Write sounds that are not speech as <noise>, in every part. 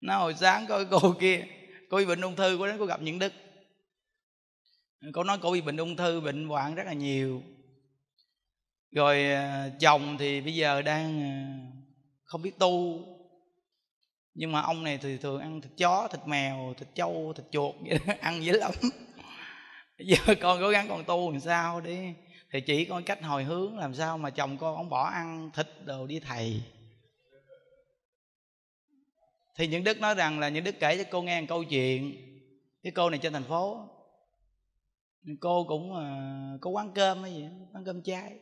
nó hồi sáng coi cô kia cô bị bệnh ung thư cô đến cô gặp những đức cô nói cô bị bệnh ung thư bệnh hoạn rất là nhiều rồi à, chồng thì bây giờ đang à, không biết tu nhưng mà ông này thì thường ăn thịt chó thịt mèo thịt trâu thịt chuột vậy đó, <laughs> ăn dữ lắm giờ con cố gắng con tu làm sao đi thì chỉ có cách hồi hướng làm sao mà chồng con không bỏ ăn thịt đồ đi thầy thì những đức nói rằng là những đức kể cho cô nghe một câu chuyện cái cô này trên thành phố cô cũng uh, có quán cơm hay gì quán cơm chai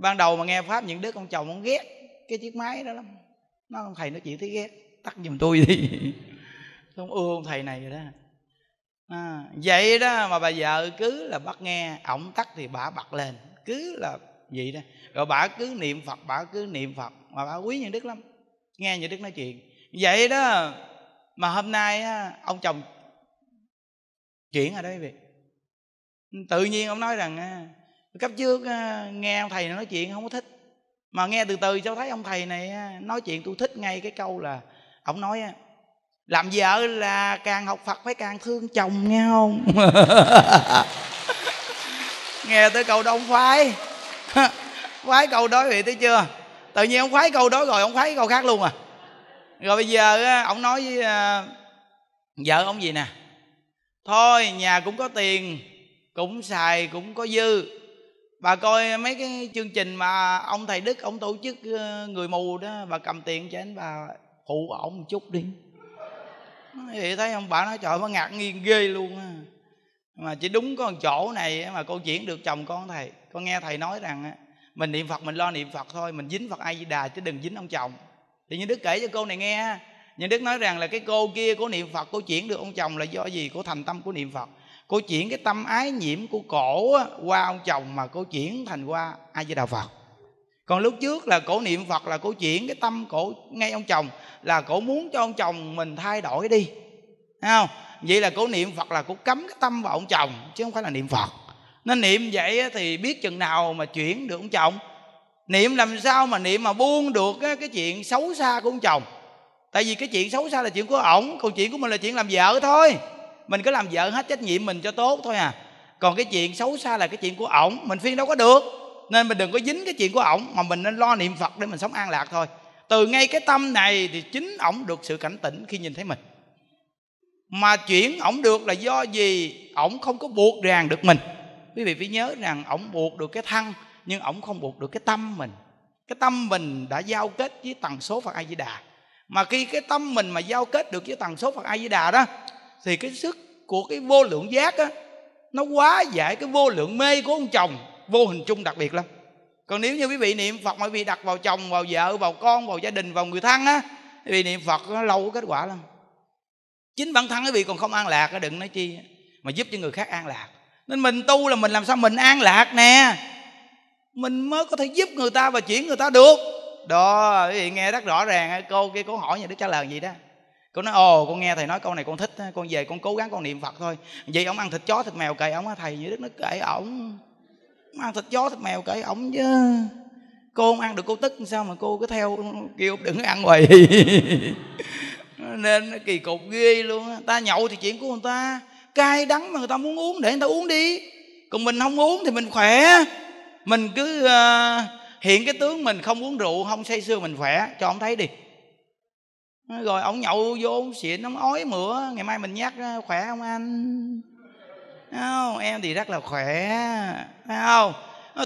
ban đầu mà nghe pháp những đức ông chồng ông ghét cái chiếc máy đó lắm nó ông thầy nó chỉ thấy ghét tắt giùm tôi đi không <laughs> ưa ừ, ông thầy này rồi đó à, vậy đó mà bà vợ cứ là bắt nghe ổng tắt thì bà bật lên cứ là vậy đó rồi bà cứ niệm phật bà cứ niệm phật mà bà quý những đức lắm nghe những đức nói chuyện vậy đó mà hôm nay á, ông chồng chuyển ở đó quý vị tự nhiên ông nói rằng cấp trước nghe ông thầy nói chuyện không có thích mà nghe từ từ cháu thấy ông thầy này nói chuyện tôi thích ngay cái câu là ông nói làm vợ là càng học phật phải càng thương chồng nghe không <laughs> nghe tới câu đó ông khoái <laughs> khoái câu đó vậy thấy chưa tự nhiên ông khoái câu đó rồi ông khoái câu khác luôn à rồi bây giờ ông nói với à, vợ ông gì nè thôi nhà cũng có tiền cũng xài cũng có dư bà coi mấy cái chương trình mà ông thầy đức ông tổ chức ờ, người mù đó bà cầm tiền cho anh bà phụ ổng một chút đi thì thấy ông bà nói trời nó ngạc nhiên ghê luôn á mà chỉ đúng con chỗ này mà con chuyển được chồng con thầy con nghe thầy nói rằng mình niệm phật mình lo niệm phật thôi mình dính phật ai di đà chứ đừng dính ông chồng thì như đức kể cho cô này nghe như đức nói rằng là cái cô kia cô niệm phật cô chuyển được ông chồng là do gì cô thành tâm của niệm phật cô chuyển cái tâm ái nhiễm của cổ qua ông chồng mà cô chuyển thành qua ai với đạo phật còn lúc trước là cổ niệm phật là cổ chuyển cái tâm cổ ngay ông chồng là cổ muốn cho ông chồng mình thay đổi đi Thấy không vậy là cổ niệm phật là cổ cấm cái tâm vào ông chồng chứ không phải là niệm phật nên niệm vậy thì biết chừng nào mà chuyển được ông chồng niệm làm sao mà niệm mà buông được á, cái chuyện xấu xa của ông chồng tại vì cái chuyện xấu xa là chuyện của ổng còn chuyện của mình là chuyện làm vợ thôi mình cứ làm vợ hết trách nhiệm mình cho tốt thôi à còn cái chuyện xấu xa là cái chuyện của ổng mình phiên đâu có được nên mình đừng có dính cái chuyện của ổng mà mình nên lo niệm phật để mình sống an lạc thôi từ ngay cái tâm này thì chính ổng được sự cảnh tỉnh khi nhìn thấy mình mà chuyển ổng được là do gì ổng không có buộc ràng được mình quý vị phải nhớ rằng ổng buộc được cái thân nhưng ổng không buộc được cái tâm mình cái tâm mình đã giao kết với tần số phật a di đà mà khi cái tâm mình mà giao kết được với tần số phật a di đà đó thì cái sức của cái vô lượng giác á nó quá giải cái vô lượng mê của ông chồng vô hình chung đặc biệt lắm còn nếu như quý vị niệm phật mà quý vị đặt vào chồng vào vợ vào con vào gia đình vào người thân á vì niệm phật nó lâu có kết quả lắm chính bản thân quý vị còn không an lạc đừng nói chi mà giúp cho người khác an lạc nên mình tu là mình làm sao mình an lạc nè mình mới có thể giúp người ta và chuyển người ta được đó quý vị nghe rất rõ ràng cô kia cô hỏi nhà đức trả lời gì đó cô nói ồ con nghe thầy nói câu này con thích con về con cố gắng con niệm phật thôi vậy ông ăn thịt chó thịt mèo kệ ông á thầy như đức nó kệ ổng ăn thịt chó thịt mèo kệ ổng chứ cô không ăn được cô tức sao mà cô cứ theo kêu đừng ăn hoài <laughs> nên nó kỳ cục ghê luôn ta nhậu thì chuyện của người ta cay đắng mà người ta muốn uống để người ta uống đi còn mình không uống thì mình khỏe mình cứ uh, hiện cái tướng mình không uống rượu không say sưa mình khỏe cho ông thấy đi rồi ông nhậu vô ông xịn ông ói mửa ngày mai mình nhắc khỏe không anh không em thì rất là khỏe thấy không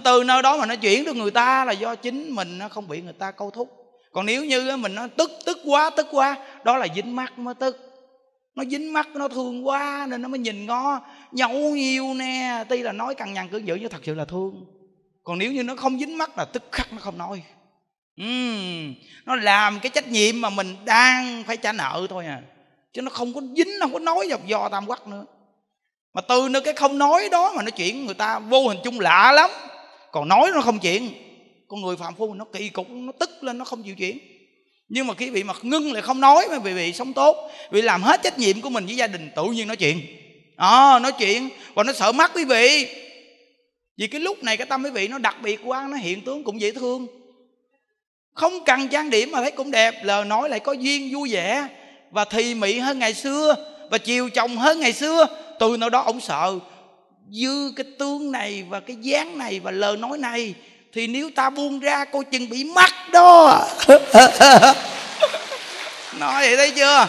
từ nơi đó mà nó chuyển được người ta là do chính mình nó không bị người ta câu thúc còn nếu như mình nó tức tức quá tức quá đó là dính mắt mới tức nó dính mắt nó thương quá nên nó mới nhìn ngó nhậu nhiều nè tuy là nói cằn nhằn cứ dữ nhưng thật sự là thương còn nếu như nó không dính mắt là tức khắc nó không nói uhm, nó làm cái trách nhiệm mà mình đang phải trả nợ thôi à chứ nó không có dính nó không có nói dọc do tam quắc nữa mà từ nơi cái không nói đó mà nó chuyển người ta vô hình chung lạ lắm còn nói nó không chuyển con người phạm phu nó kỳ cục nó tức lên nó không chịu chuyển nhưng mà khi bị mặt ngưng lại không nói mà bị bị sống tốt bị làm hết trách nhiệm của mình với gia đình tự nhiên nói chuyện à, ờ, nói chuyện và nó sợ mắt quý vị vì cái lúc này cái tâm quý vị nó đặc biệt quá nó hiện tướng cũng dễ thương không cần trang điểm mà thấy cũng đẹp lời nói lại có duyên vui vẻ và thì mị hơn ngày xưa và chiều chồng hơn ngày xưa từ nào đó ông sợ dư cái tướng này và cái dáng này và lời nói này thì nếu ta buông ra coi chừng bị mắc đó <laughs> nói vậy thấy chưa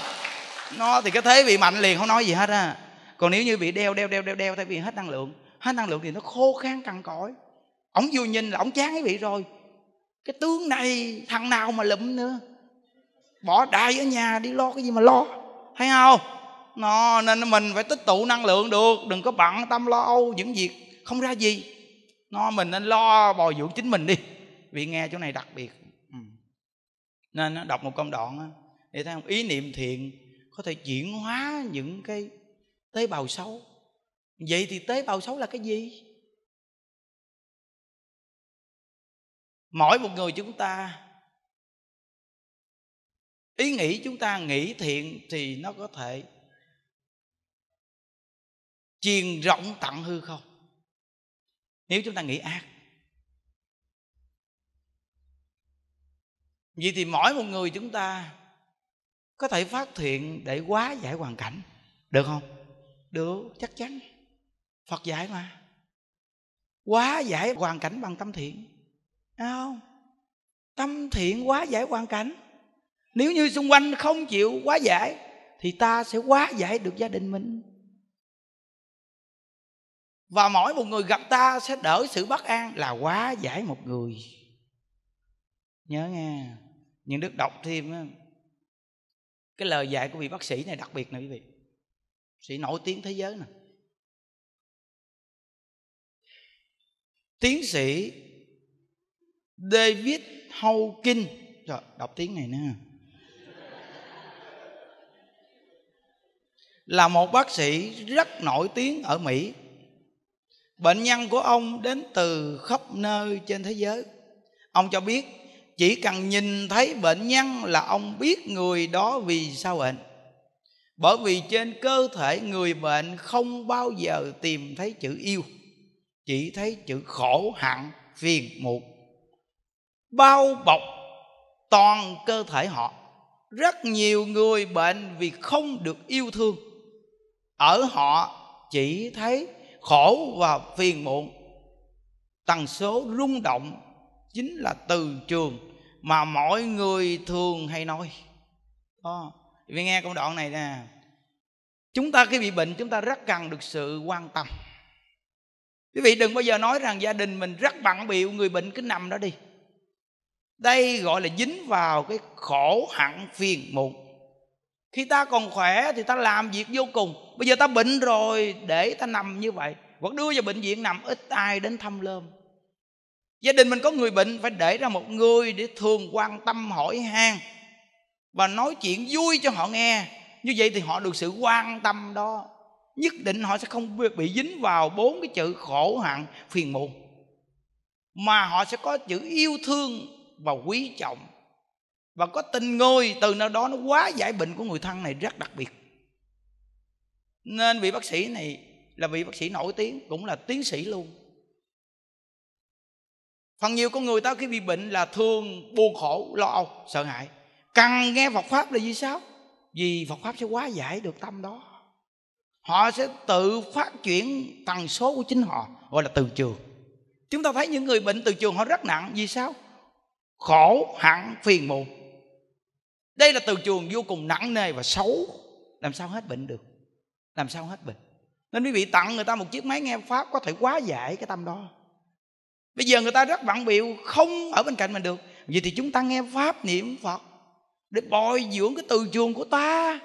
nó thì cái thế bị mạnh liền không nói gì hết á còn nếu như bị đeo đeo đeo đeo đeo tại vì hết năng lượng hóa năng lượng thì nó khô khan cằn cõi ổng vừa nhìn là ổng chán cái vị rồi cái tướng này thằng nào mà lụm nữa bỏ đại ở nhà đi lo cái gì mà lo thấy không nó nên mình phải tích tụ năng lượng được đừng có bận tâm lo âu những việc không ra gì nó mình nên lo bồi dưỡng chính mình đi vì nghe chỗ này đặc biệt ừ. nên nó đọc một công đoạn để thấy không ý niệm thiện có thể chuyển hóa những cái tế bào xấu vậy thì tế bào xấu là cái gì mỗi một người chúng ta ý nghĩ chúng ta nghĩ thiện thì nó có thể truyền rộng tận hư không nếu chúng ta nghĩ ác vậy thì mỗi một người chúng ta có thể phát thiện để quá giải hoàn cảnh được không được chắc chắn phật dạy mà quá giải hoàn cảnh bằng tâm thiện Thấy không tâm thiện quá giải hoàn cảnh nếu như xung quanh không chịu quá giải thì ta sẽ quá giải được gia đình mình và mỗi một người gặp ta sẽ đỡ sự bất an là quá giải một người nhớ nghe những đức đọc thêm á cái lời dạy của vị bác sĩ này đặc biệt nè quý vị sĩ nổi tiếng thế giới nè tiến sĩ David Hawking Trời, đọc tiếng này nè, là một bác sĩ rất nổi tiếng ở Mỹ. Bệnh nhân của ông đến từ khắp nơi trên thế giới. Ông cho biết chỉ cần nhìn thấy bệnh nhân là ông biết người đó vì sao bệnh. Bởi vì trên cơ thể người bệnh không bao giờ tìm thấy chữ yêu chỉ thấy chữ khổ hạn phiền muộn bao bọc toàn cơ thể họ rất nhiều người bệnh vì không được yêu thương ở họ chỉ thấy khổ và phiền muộn tần số rung động chính là từ trường mà mọi người thường hay nói đó. vì nghe công đoạn này nè chúng ta khi bị bệnh chúng ta rất cần được sự quan tâm quý vị đừng bao giờ nói rằng gia đình mình rất bận bịu người bệnh cứ nằm đó đi đây gọi là dính vào cái khổ hẳn phiền muộn khi ta còn khỏe thì ta làm việc vô cùng bây giờ ta bệnh rồi để ta nằm như vậy hoặc đưa vào bệnh viện nằm ít ai đến thăm lơm gia đình mình có người bệnh phải để ra một người để thường quan tâm hỏi han và nói chuyện vui cho họ nghe như vậy thì họ được sự quan tâm đó nhất định họ sẽ không bị dính vào bốn cái chữ khổ hạn phiền muộn mà họ sẽ có chữ yêu thương và quý trọng và có tình người từ nào đó nó quá giải bệnh của người thân này rất đặc biệt nên vị bác sĩ này là vị bác sĩ nổi tiếng cũng là tiến sĩ luôn phần nhiều con người ta khi bị bệnh là thường buồn khổ lo âu sợ hãi cần nghe phật pháp là vì sao vì phật pháp sẽ quá giải được tâm đó họ sẽ tự phát triển tần số của chính họ gọi là từ trường chúng ta thấy những người bệnh từ trường họ rất nặng vì sao khổ hẳn phiền muộn đây là từ trường vô cùng nặng nề và xấu làm sao hết bệnh được làm sao hết bệnh nên quý vị tặng người ta một chiếc máy nghe pháp có thể quá giải cái tâm đó bây giờ người ta rất bận biệu không ở bên cạnh mình được vậy thì chúng ta nghe pháp niệm phật để bồi dưỡng cái từ trường của ta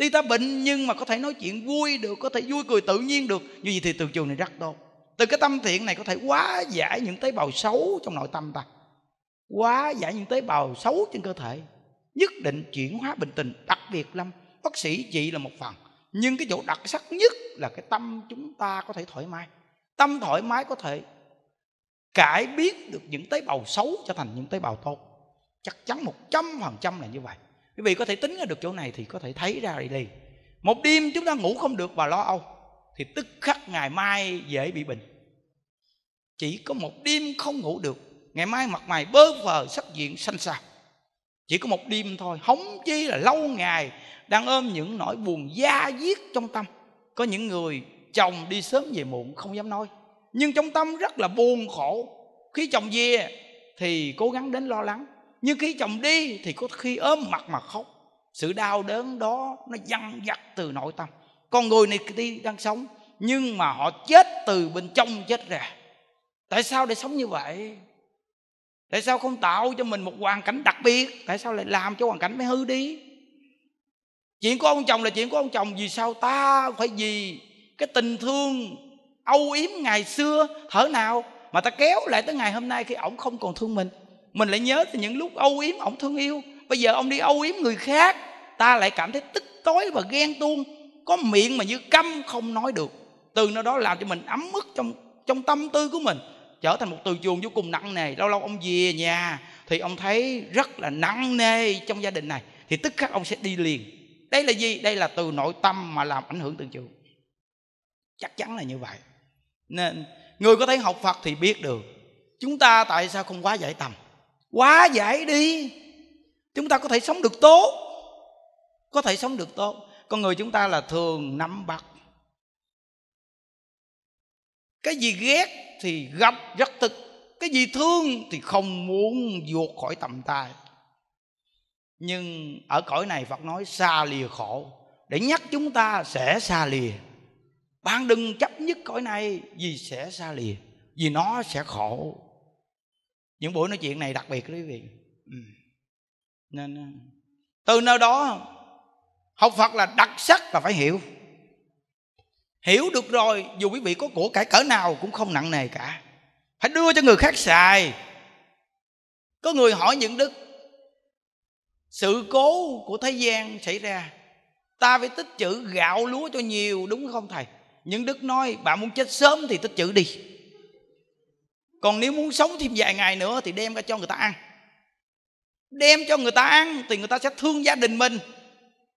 Tuy ta bệnh nhưng mà có thể nói chuyện vui được Có thể vui cười tự nhiên được Như vậy thì từ trường này rất tốt Từ cái tâm thiện này có thể quá giải những tế bào xấu trong nội tâm ta Quá giải những tế bào xấu trên cơ thể Nhất định chuyển hóa bình tình Đặc biệt lắm Bác sĩ chỉ là một phần Nhưng cái chỗ đặc sắc nhất là cái tâm chúng ta có thể thoải mái Tâm thoải mái có thể cải biến được những tế bào xấu trở thành những tế bào tốt Chắc chắn 100% là như vậy quý vị có thể tính ra được chỗ này thì có thể thấy ra liền một đêm chúng ta ngủ không được và lo âu thì tức khắc ngày mai dễ bị bệnh chỉ có một đêm không ngủ được ngày mai mặt mày bơ vờ sắc diện xanh xao chỉ có một đêm thôi hống chi là lâu ngày đang ôm những nỗi buồn da diết trong tâm có những người chồng đi sớm về muộn không dám nói nhưng trong tâm rất là buồn khổ khi chồng về thì cố gắng đến lo lắng nhưng khi chồng đi thì có khi ốm mặt mà khóc sự đau đớn đó nó dằn vặt từ nội tâm con người này đi đang sống nhưng mà họ chết từ bên trong chết ra tại sao để sống như vậy tại sao không tạo cho mình một hoàn cảnh đặc biệt tại sao lại làm cho hoàn cảnh mới hư đi chuyện của ông chồng là chuyện của ông chồng vì sao ta phải vì cái tình thương âu yếm ngày xưa thở nào mà ta kéo lại tới ngày hôm nay khi ổng không còn thương mình mình lại nhớ từ những lúc âu yếm ổng thương yêu bây giờ ông đi âu yếm người khác ta lại cảm thấy tức tối và ghen tuông có miệng mà như câm không nói được từ nó đó làm cho mình ấm ức trong trong tâm tư của mình trở thành một từ chuồng vô cùng nặng nề lâu lâu ông về nhà thì ông thấy rất là nặng nề trong gia đình này thì tức khắc ông sẽ đi liền đây là gì đây là từ nội tâm mà làm ảnh hưởng từ chuồng chắc chắn là như vậy nên người có thể học phật thì biết được chúng ta tại sao không quá giải tầm quá giải đi chúng ta có thể sống được tốt có thể sống được tốt con người chúng ta là thường nắm bắt cái gì ghét thì gặp rất thực cái gì thương thì không muốn vượt khỏi tầm tay nhưng ở cõi này phật nói xa lìa khổ để nhắc chúng ta sẽ xa lìa bạn đừng chấp nhất cõi này vì sẽ xa lìa vì nó sẽ khổ những buổi nói chuyện này đặc biệt quý vị ừ. nên ờ, từ nơi đó học phật là đặc sắc là phải hiểu hiểu được rồi dù quý vị có của cải cỡ nào cũng không nặng nề cả phải đưa cho người khác xài có người hỏi những đức sự cố của thế gian xảy ra ta phải tích chữ gạo lúa cho nhiều đúng không thầy những đức nói bạn muốn chết sớm thì tích chữ đi còn nếu muốn sống thêm vài ngày nữa thì đem ra cho người ta ăn đem cho người ta ăn thì người ta sẽ thương gia đình mình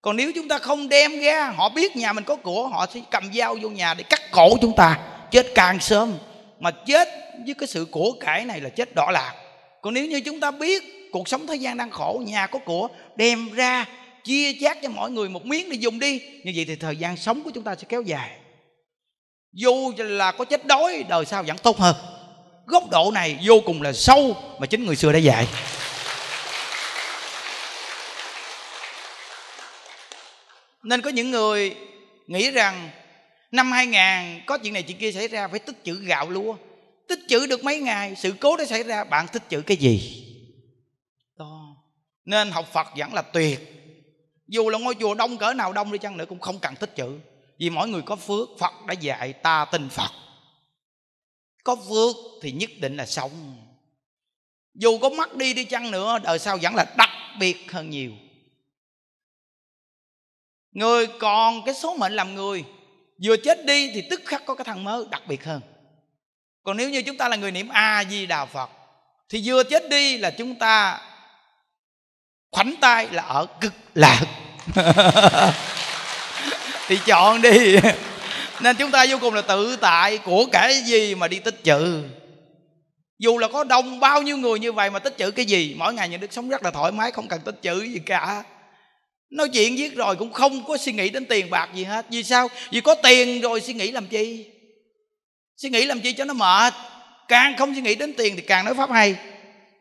còn nếu chúng ta không đem ra họ biết nhà mình có của họ sẽ cầm dao vô nhà để cắt cổ chúng ta chết càng sớm mà chết với cái sự của cải này là chết đỏ lạc còn nếu như chúng ta biết cuộc sống thế gian đang khổ nhà có của đem ra chia chác cho mọi người một miếng để dùng đi như vậy thì thời gian sống của chúng ta sẽ kéo dài dù là có chết đói đời sau vẫn tốt hơn góc độ này vô cùng là sâu mà chính người xưa đã dạy nên có những người nghĩ rằng năm 2000 có chuyện này chuyện kia xảy ra phải tích chữ gạo lúa tích chữ được mấy ngày sự cố đã xảy ra bạn tích chữ cái gì đó nên học Phật vẫn là tuyệt dù là ngôi chùa đông cỡ nào đông đi chăng nữa cũng không cần tích chữ vì mỗi người có phước Phật đã dạy ta tin Phật có vượt thì nhất định là sống dù có mất đi đi chăng nữa đời sau vẫn là đặc biệt hơn nhiều người còn cái số mệnh làm người vừa chết đi thì tức khắc có cái thằng mới đặc biệt hơn còn nếu như chúng ta là người niệm a di đà phật thì vừa chết đi là chúng ta khoảnh tay là ở cực lạc <laughs> thì chọn đi nên chúng ta vô cùng là tự tại của kẻ gì mà đi tích chữ, dù là có đông bao nhiêu người như vậy mà tích chữ cái gì mỗi ngày nhà đức sống rất là thoải mái không cần tích chữ gì cả nói chuyện giết rồi cũng không có suy nghĩ đến tiền bạc gì hết vì sao vì có tiền rồi suy nghĩ làm chi suy nghĩ làm chi cho nó mệt càng không suy nghĩ đến tiền thì càng nói pháp hay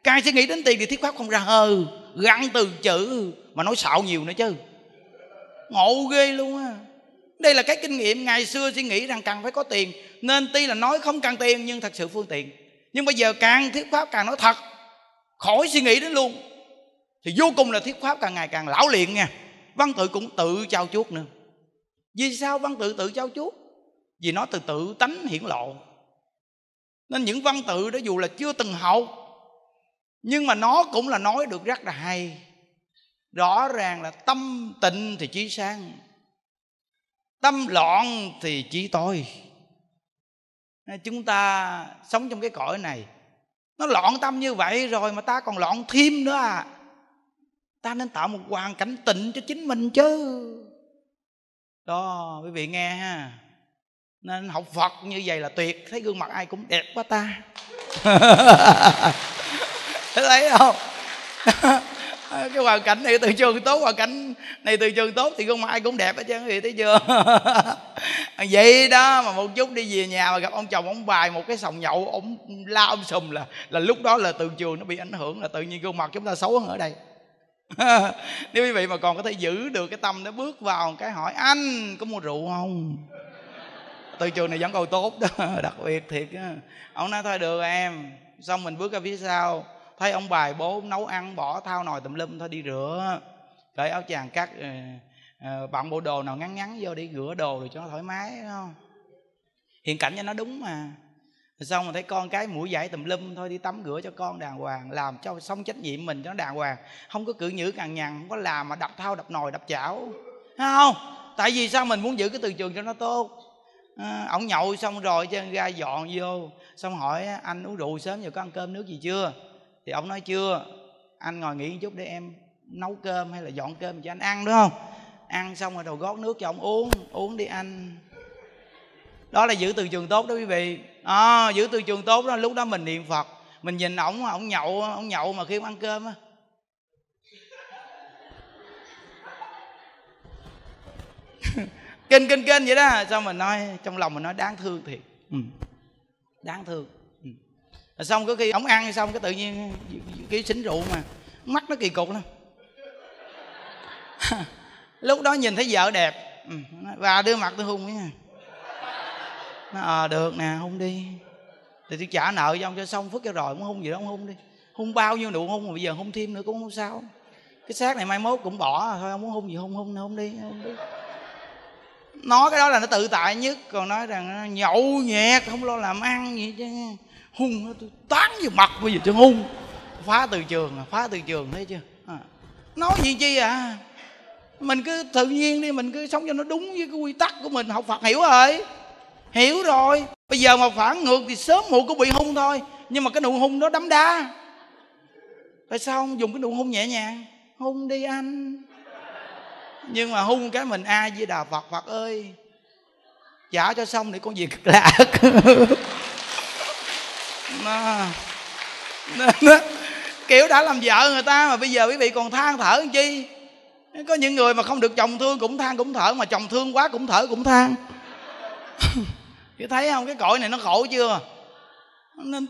càng suy nghĩ đến tiền thì thuyết pháp không ra hờ gắn từ chữ mà nói xạo nhiều nữa chứ ngộ ghê luôn á đây là cái kinh nghiệm ngày xưa suy nghĩ rằng cần phải có tiền nên tuy là nói không cần tiền nhưng thật sự phương tiện nhưng bây giờ càng thuyết pháp càng nói thật khỏi suy nghĩ đến luôn thì vô cùng là thuyết pháp càng ngày càng lão luyện nha văn tự cũng tự trao chuốt nữa vì sao văn tự tự trao chuốt vì nó từ tự tánh hiển lộ nên những văn tự đó dù là chưa từng học nhưng mà nó cũng là nói được rất là hay rõ ràng là tâm tịnh thì trí sáng tâm loạn thì chỉ tôi chúng ta sống trong cái cõi này nó loạn tâm như vậy rồi mà ta còn loạn thêm nữa à ta nên tạo một hoàn cảnh tịnh cho chính mình chứ đó quý vị nghe ha nên học phật như vậy là tuyệt thấy gương mặt ai cũng đẹp quá ta <laughs> thấy không <laughs> Ờ, cái hoàn cảnh này từ trường tốt hoàn cảnh này từ trường tốt thì không ai cũng đẹp hết chứ quý vị thấy chưa <laughs> ờ, vậy đó mà một chút đi về nhà mà gặp ông chồng ông bài một cái sòng nhậu ông la ông sùm là là lúc đó là từ trường nó bị ảnh hưởng là tự nhiên gương mặt chúng ta xấu hơn ở đây <laughs> nếu quý vị mà còn có thể giữ được cái tâm nó bước vào cái hỏi anh có mua rượu không từ trường này vẫn còn tốt đó <laughs> đặc biệt thiệt á ông nói thôi được em xong mình bước ra phía sau thấy ông bài bố nấu ăn bỏ thao nồi tùm lum thôi đi rửa cởi áo chàng cắt ờ, ờ, bạn bộ đồ nào ngắn ngắn vô đi rửa đồ rồi cho nó thoải mái không hiện cảnh cho nó đúng mà xong rồi thấy con cái mũi dạy tùm lum thôi đi tắm rửa cho con đàng hoàng làm cho xong trách nhiệm mình cho nó đàng hoàng không có cự nhữ cằn nhằn không có làm mà đập thao đập nồi đập chảo Thấy không tại vì sao mình muốn giữ cái từ trường cho nó tốt à, ổng nhậu xong rồi cho ra dọn vô xong hỏi anh uống rượu sớm giờ có ăn cơm nước gì chưa thì ông nói chưa anh ngồi nghỉ một chút để em nấu cơm hay là dọn cơm cho anh ăn đúng không ăn xong rồi đầu gót nước cho ông uống uống đi anh đó là giữ từ trường tốt đó quý vị à, giữ từ trường tốt đó lúc đó mình niệm phật mình nhìn ổng ổng nhậu ổng nhậu mà khi ông ăn cơm á <laughs> kinh kinh kinh vậy đó sao mình nói trong lòng mình nói đáng thương thiệt ừ. đáng thương xong có khi ổng ăn xong cái tự nhiên cái xính rượu mà mắt nó kỳ cục lắm <laughs> lúc đó nhìn thấy vợ đẹp và ừ, đưa mặt tôi hung ấy nó ờ à, được nè hung đi thì tôi trả nợ cho ông cho xong phức cho rồi muốn hung gì đó ông hung đi hung bao nhiêu nụ hung mà bây giờ hung thêm nữa cũng không sao cái xác này mai mốt cũng bỏ thôi ông muốn hung gì hung hung hung đi hung đi nói cái đó là nó tự tại nhất còn nói rằng nhậu nhẹt không lo làm ăn gì chứ hung tôi tán vô mặt bây giờ tôi hung phá từ trường à, phá từ trường thấy chưa à, nói gì chi à mình cứ tự nhiên đi mình cứ sống cho nó đúng với cái quy tắc của mình học phật hiểu rồi hiểu rồi bây giờ mà phản ngược thì sớm muộn cũng bị hung thôi nhưng mà cái nụ hung nó đấm đá tại sao không dùng cái nụ hung nhẹ nhàng hung đi anh nhưng mà hung cái mình ai với đà phật phật ơi trả cho xong để con việc lạ <laughs> nó, nó, nó, kiểu đã làm vợ người ta mà bây giờ quý vị còn than thở làm chi có những người mà không được chồng thương cũng than cũng thở mà chồng thương quá cũng thở cũng than <laughs> thấy không cái cõi này nó khổ chưa nên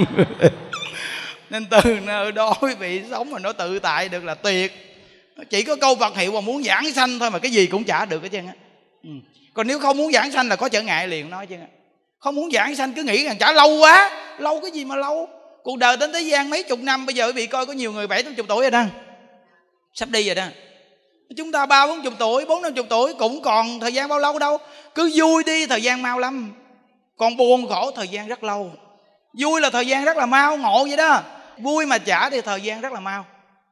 <laughs> nên từ nơi đó quý vị sống mà nó tự tại được là tuyệt chỉ có câu vật hiệu mà muốn giảng sanh thôi mà cái gì cũng trả được hết trơn á ừ. còn nếu không muốn giảng sanh là có trở ngại liền nói chứ không muốn giảng sanh cứ nghĩ rằng trả lâu quá lâu cái gì mà lâu cuộc đời đến thế gian mấy chục năm bây giờ bị coi có nhiều người bảy tám chục tuổi rồi đó sắp đi rồi đó chúng ta ba bốn chục tuổi bốn năm chục tuổi cũng còn thời gian bao lâu đâu cứ vui đi thời gian mau lắm còn buồn khổ thời gian rất lâu vui là thời gian rất là mau ngộ vậy đó vui mà trả thì thời gian rất là mau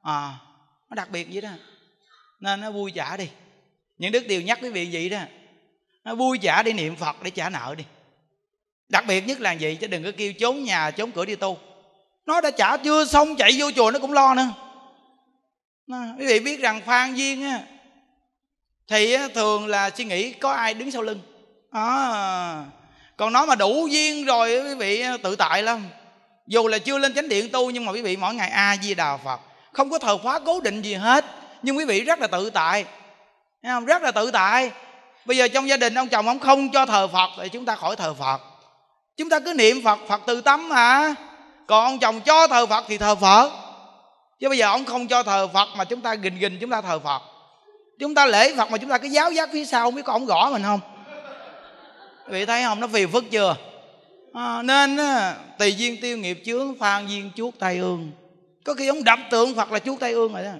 à nó đặc biệt vậy đó nên nó vui trả đi những đức điều nhắc quý vị vậy đó nó vui trả đi niệm phật để trả nợ đi đặc biệt nhất là gì chứ đừng có kêu trốn nhà trốn cửa đi tu nó đã trả chưa xong chạy vô chùa nó cũng lo nữa nó, quý vị biết rằng phan duyên á, thì á, thường là suy nghĩ có ai đứng sau lưng à, còn nó mà đủ duyên rồi quý vị tự tại lắm dù là chưa lên chánh điện tu nhưng mà quý vị mỗi ngày a di đà phật không có thờ khóa cố định gì hết nhưng quý vị rất là tự tại không? rất là tự tại bây giờ trong gia đình ông chồng ông không cho thờ phật thì chúng ta khỏi thờ phật chúng ta cứ niệm phật phật từ tấm mà còn ông chồng cho thờ phật thì thờ phật chứ bây giờ ông không cho thờ phật mà chúng ta gình gình chúng ta thờ phật chúng ta lễ phật mà chúng ta cứ giáo giác phía sau không biết có ông gõ mình không vị thấy không nó phiền phức chưa à, nên tùy duyên tiêu nghiệp chướng phan duyên chuốc tay ương có khi ông đập tượng phật là chuốc tay ương rồi đó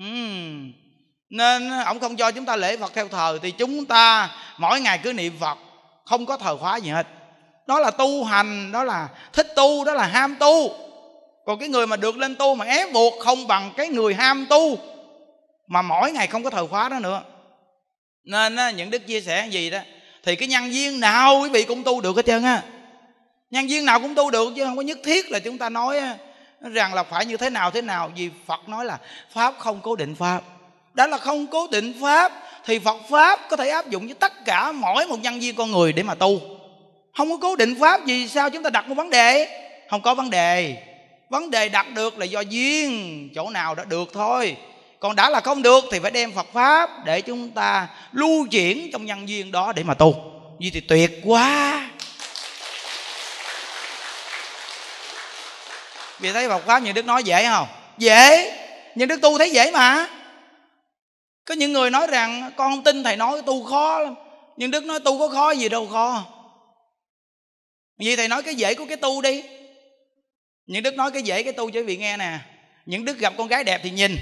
uhm. nên ông không cho chúng ta lễ phật theo thờ thì chúng ta mỗi ngày cứ niệm phật không có thờ khóa gì hết đó là tu hành đó là thích tu đó là ham tu còn cái người mà được lên tu mà ép buộc không bằng cái người ham tu mà mỗi ngày không có thời khóa đó nữa nên á, những đức chia sẻ gì đó thì cái nhân viên nào quý vị cũng tu được hết trơn á nhân viên nào cũng tu được chứ không có nhất thiết là chúng ta nói rằng là phải như thế nào thế nào vì phật nói là pháp không cố định pháp đã là không cố định pháp thì phật pháp có thể áp dụng với tất cả mỗi một nhân viên con người để mà tu không có cố định pháp gì sao chúng ta đặt một vấn đề không có vấn đề vấn đề đặt được là do duyên chỗ nào đã được thôi còn đã là không được thì phải đem phật pháp để chúng ta lưu chuyển trong nhân duyên đó để mà tu như thì tuyệt quá vì thấy phật pháp như đức nói dễ không dễ nhưng đức tu thấy dễ mà có những người nói rằng con không tin thầy nói tu khó lắm nhưng đức nói tu có khó gì đâu khó vì thầy nói cái dễ của cái tu đi những đức nói cái dễ cái tu cho quý vị nghe nè những đức gặp con gái đẹp thì nhìn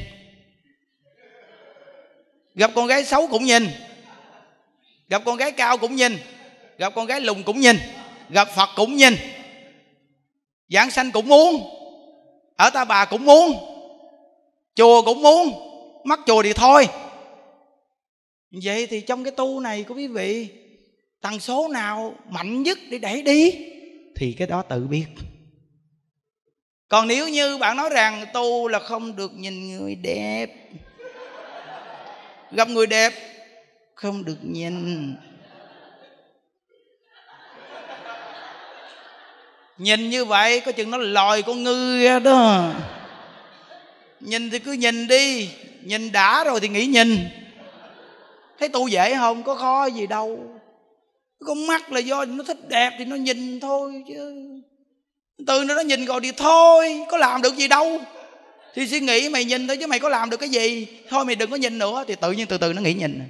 gặp con gái xấu cũng nhìn gặp con gái cao cũng nhìn gặp con gái lùn cũng nhìn gặp phật cũng nhìn giảng sanh cũng muốn ở ta bà cũng muốn chùa cũng muốn mắc chùa thì thôi vậy thì trong cái tu này của quý vị tần số nào mạnh nhất để đẩy đi thì cái đó tự biết còn nếu như bạn nói rằng tu là không được nhìn người đẹp gặp người đẹp không được nhìn nhìn như vậy có chừng nó lòi con ngư ra đó nhìn thì cứ nhìn đi nhìn đã rồi thì nghĩ nhìn thấy tu dễ không có khó gì đâu con mắt là do nó thích đẹp thì nó nhìn thôi chứ từ nó nhìn rồi thì thôi có làm được gì đâu thì suy nghĩ mày nhìn thôi chứ mày có làm được cái gì thôi mày đừng có nhìn nữa thì tự nhiên từ từ nó nghĩ nhìn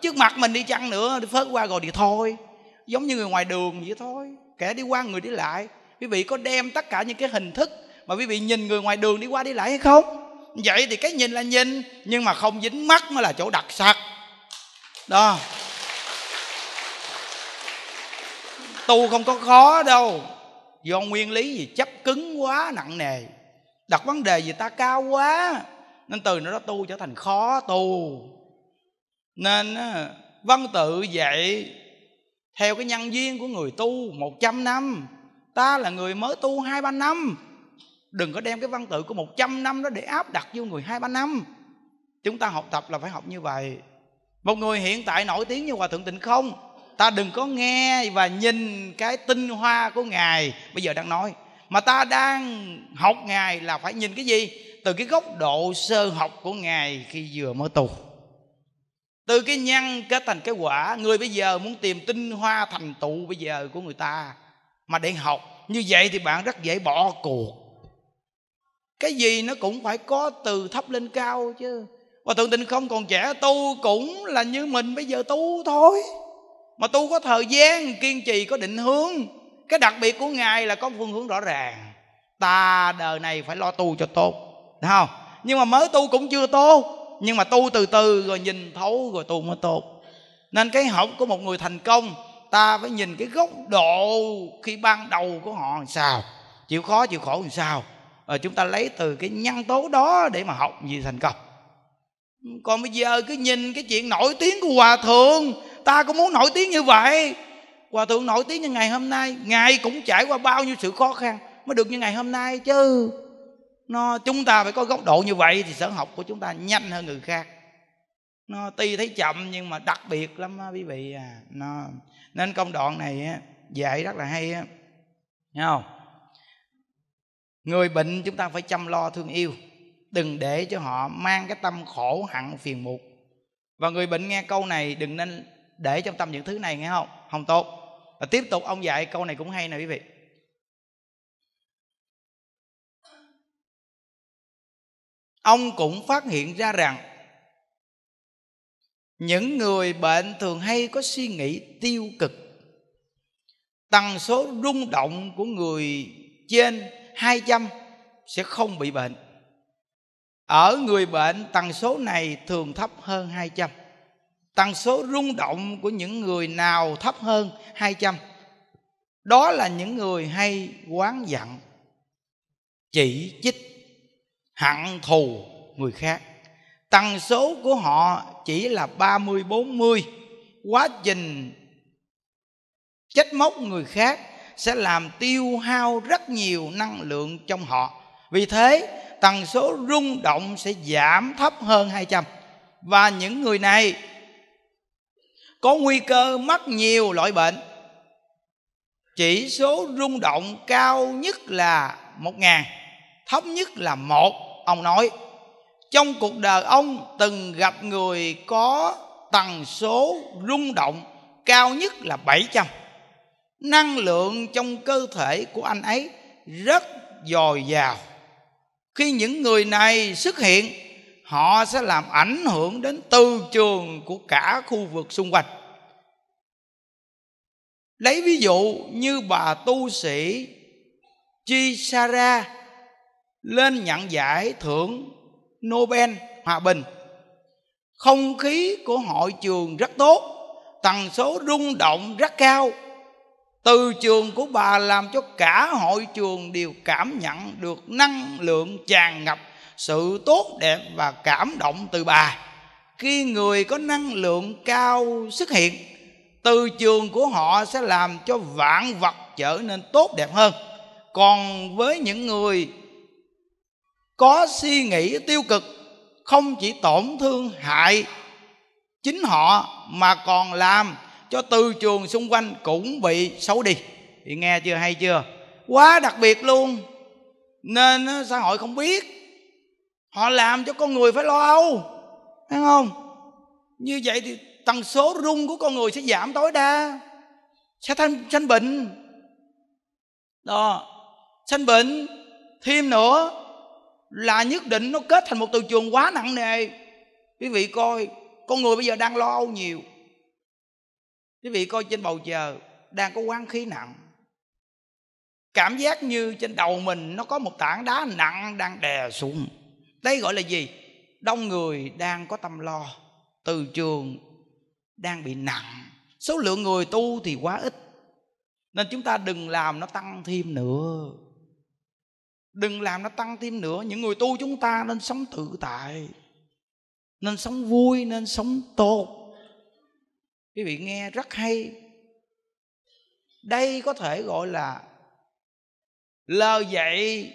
trước mặt mình đi chăng nữa thì phớt qua rồi thì thôi giống như người ngoài đường vậy thôi kẻ đi qua người đi lại quý vị có đem tất cả những cái hình thức mà quý vị nhìn người ngoài đường đi qua đi lại hay không vậy thì cái nhìn là nhìn nhưng mà không dính mắt mới là chỗ đặc sắc đó tu không có khó đâu do nguyên lý gì chấp cứng quá nặng nề đặt vấn đề gì ta cao quá nên từ nó đó tu trở thành khó tu nên văn tự dạy theo cái nhân duyên của người tu 100 năm ta là người mới tu hai ba năm đừng có đem cái văn tự của 100 năm đó để áp đặt vô người hai ba năm chúng ta học tập là phải học như vậy một người hiện tại nổi tiếng như hòa thượng tịnh không ta đừng có nghe và nhìn cái tinh hoa của ngài bây giờ đang nói mà ta đang học ngài là phải nhìn cái gì từ cái góc độ sơ học của ngài khi vừa mới tu từ cái nhân kết thành cái quả người bây giờ muốn tìm tinh hoa thành tựu bây giờ của người ta mà để học như vậy thì bạn rất dễ bỏ cuộc cái gì nó cũng phải có từ thấp lên cao chứ và thượng tịnh không còn trẻ tu cũng là như mình bây giờ tu thôi mà tu có thời gian kiên trì có định hướng cái đặc biệt của ngài là có phương hướng rõ ràng ta đời này phải lo tu cho tốt đúng không nhưng mà mới tu cũng chưa tốt nhưng mà tu từ từ rồi nhìn thấu rồi tu mới tốt nên cái học của một người thành công ta phải nhìn cái góc độ khi ban đầu của họ làm sao chịu khó chịu khổ làm sao rồi chúng ta lấy từ cái nhân tố đó để mà học gì thành công còn bây giờ cứ nhìn cái chuyện nổi tiếng của hòa thượng ta cũng muốn nổi tiếng như vậy hòa thượng nổi tiếng như ngày hôm nay ngài cũng trải qua bao nhiêu sự khó khăn mới được như ngày hôm nay chứ nó chúng ta phải có góc độ như vậy thì sở học của chúng ta nhanh hơn người khác nó tuy thấy chậm nhưng mà đặc biệt lắm quý vị à nó nên công đoạn này dạy rất là hay á nghe không người bệnh chúng ta phải chăm lo thương yêu đừng để cho họ mang cái tâm khổ hẳn phiền muộn và người bệnh nghe câu này đừng nên để trong tâm những thứ này nghe không không tốt và tiếp tục ông dạy câu này cũng hay nè quý vị ông cũng phát hiện ra rằng những người bệnh thường hay có suy nghĩ tiêu cực tần số rung động của người trên 200 sẽ không bị bệnh ở người bệnh tần số này thường thấp hơn 200 tần số rung động của những người nào thấp hơn 200 đó là những người hay quán giận chỉ trích hận thù người khác tần số của họ chỉ là 30 40 quá trình trách móc người khác sẽ làm tiêu hao rất nhiều năng lượng trong họ vì thế tần số rung động sẽ giảm thấp hơn 200 và những người này có nguy cơ mắc nhiều loại bệnh chỉ số rung động cao nhất là một ngàn thấp nhất là một ông nói trong cuộc đời ông từng gặp người có tần số rung động cao nhất là 700 năng lượng trong cơ thể của anh ấy rất dồi dào khi những người này xuất hiện họ sẽ làm ảnh hưởng đến tư trường của cả khu vực xung quanh lấy ví dụ như bà tu sĩ chi sara lên nhận giải thưởng nobel hòa bình không khí của hội trường rất tốt tần số rung động rất cao từ trường của bà làm cho cả hội trường đều cảm nhận được năng lượng tràn ngập sự tốt đẹp và cảm động từ bà khi người có năng lượng cao xuất hiện từ trường của họ sẽ làm cho vạn vật trở nên tốt đẹp hơn còn với những người có suy nghĩ tiêu cực không chỉ tổn thương hại chính họ mà còn làm cho từ trường xung quanh cũng bị xấu đi thì nghe chưa hay chưa quá đặc biệt luôn nên xã hội không biết họ làm cho con người phải lo âu thấy không như vậy thì tần số rung của con người sẽ giảm tối đa sẽ thanh sanh bệnh đó sanh bệnh thêm nữa là nhất định nó kết thành một từ trường quá nặng nề quý vị coi con người bây giờ đang lo âu nhiều quý vị coi trên bầu trời đang có quán khí nặng cảm giác như trên đầu mình nó có một tảng đá nặng đang đè xuống đây gọi là gì đông người đang có tâm lo từ trường đang bị nặng số lượng người tu thì quá ít nên chúng ta đừng làm nó tăng thêm nữa đừng làm nó tăng thêm nữa những người tu chúng ta nên sống tự tại nên sống vui nên sống tốt quý vị nghe rất hay đây có thể gọi là lời dạy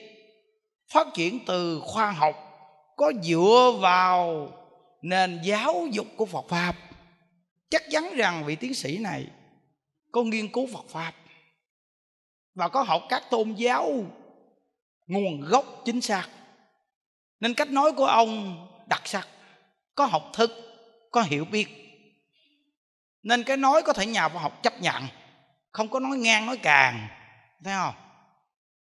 phát triển từ khoa học có dựa vào nền giáo dục của Phật pháp chắc chắn rằng vị tiến sĩ này có nghiên cứu Phật pháp và có học các tôn giáo nguồn gốc chính xác nên cách nói của ông đặc sắc có học thức có hiểu biết nên cái nói có thể nhà khoa học chấp nhận không có nói ngang nói càng thấy không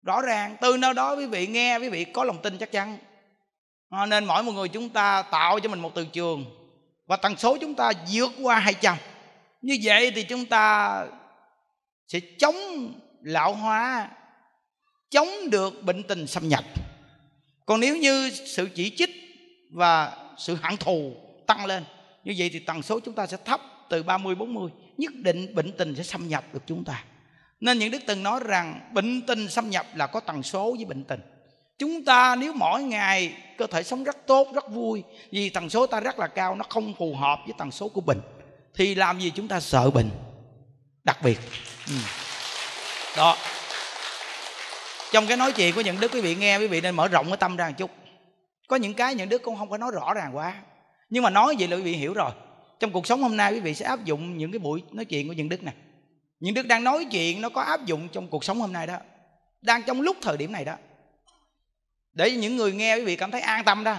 rõ ràng từ nơi đó quý vị nghe quý vị có lòng tin chắc chắn Ờ, nên mỗi một người chúng ta tạo cho mình một từ trường và tần số chúng ta vượt qua 200 như vậy thì chúng ta sẽ chống lão hóa chống được bệnh tình xâm nhập còn nếu như sự chỉ trích và sự hận thù tăng lên như vậy thì tần số chúng ta sẽ thấp từ 30 40 nhất định bệnh tình sẽ xâm nhập được chúng ta nên những đức từng nói rằng bệnh tình xâm nhập là có tần số với bệnh tình chúng ta nếu mỗi ngày cơ thể sống rất tốt rất vui vì tần số ta rất là cao nó không phù hợp với tần số của bệnh thì làm gì chúng ta sợ bệnh đặc biệt ừ. đó trong cái nói chuyện của những đức quý vị nghe quý vị nên mở rộng cái tâm ra một chút có những cái những đức cũng không có nói rõ ràng quá nhưng mà nói vậy là quý vị hiểu rồi trong cuộc sống hôm nay quý vị sẽ áp dụng những cái buổi nói chuyện của những đức này những đức đang nói chuyện nó có áp dụng trong cuộc sống hôm nay đó đang trong lúc thời điểm này đó để những người nghe quý vị cảm thấy an tâm đó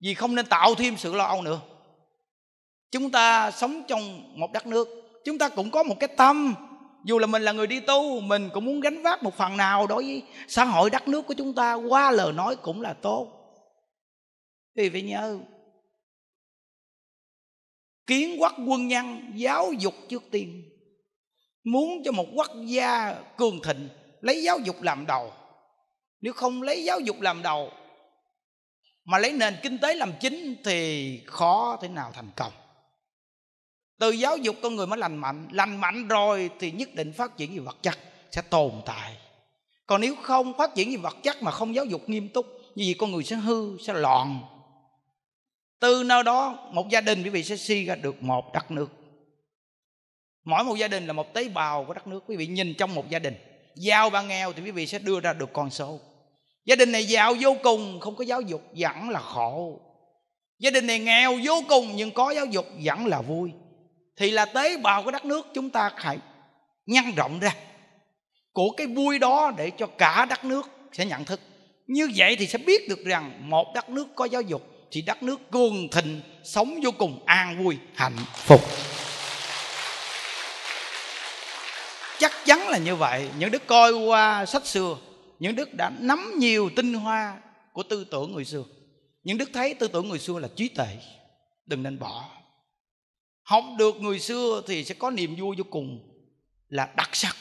vì không nên tạo thêm sự lo âu nữa chúng ta sống trong một đất nước chúng ta cũng có một cái tâm dù là mình là người đi tu mình cũng muốn gánh vác một phần nào đối với xã hội đất nước của chúng ta qua lời nói cũng là tốt thì phải nhớ kiến quốc quân nhân giáo dục trước tiên muốn cho một quốc gia cường thịnh lấy giáo dục làm đầu nếu không lấy giáo dục làm đầu mà lấy nền kinh tế làm chính thì khó thế nào thành công từ giáo dục con người mới lành mạnh lành mạnh rồi thì nhất định phát triển về vật chất sẽ tồn tại còn nếu không phát triển về vật chất mà không giáo dục nghiêm túc như vậy con người sẽ hư sẽ loạn từ nơi đó một gia đình quý vị sẽ suy ra được một đất nước mỗi một gia đình là một tế bào của đất nước quý vị nhìn trong một gia đình giàu và nghèo thì quý vị sẽ đưa ra được con số gia đình này giàu vô cùng không có giáo dục vẫn là khổ gia đình này nghèo vô cùng nhưng có giáo dục vẫn là vui thì là tế bào của đất nước chúng ta hãy nhân rộng ra của cái vui đó để cho cả đất nước sẽ nhận thức như vậy thì sẽ biết được rằng một đất nước có giáo dục thì đất nước cường thịnh sống vô cùng an vui hạnh phúc chắc chắn là như vậy những đức coi qua sách xưa những đức đã nắm nhiều tinh hoa của tư tưởng người xưa những đức thấy tư tưởng người xưa là trí tệ đừng nên bỏ học được người xưa thì sẽ có niềm vui vô cùng là đặc sắc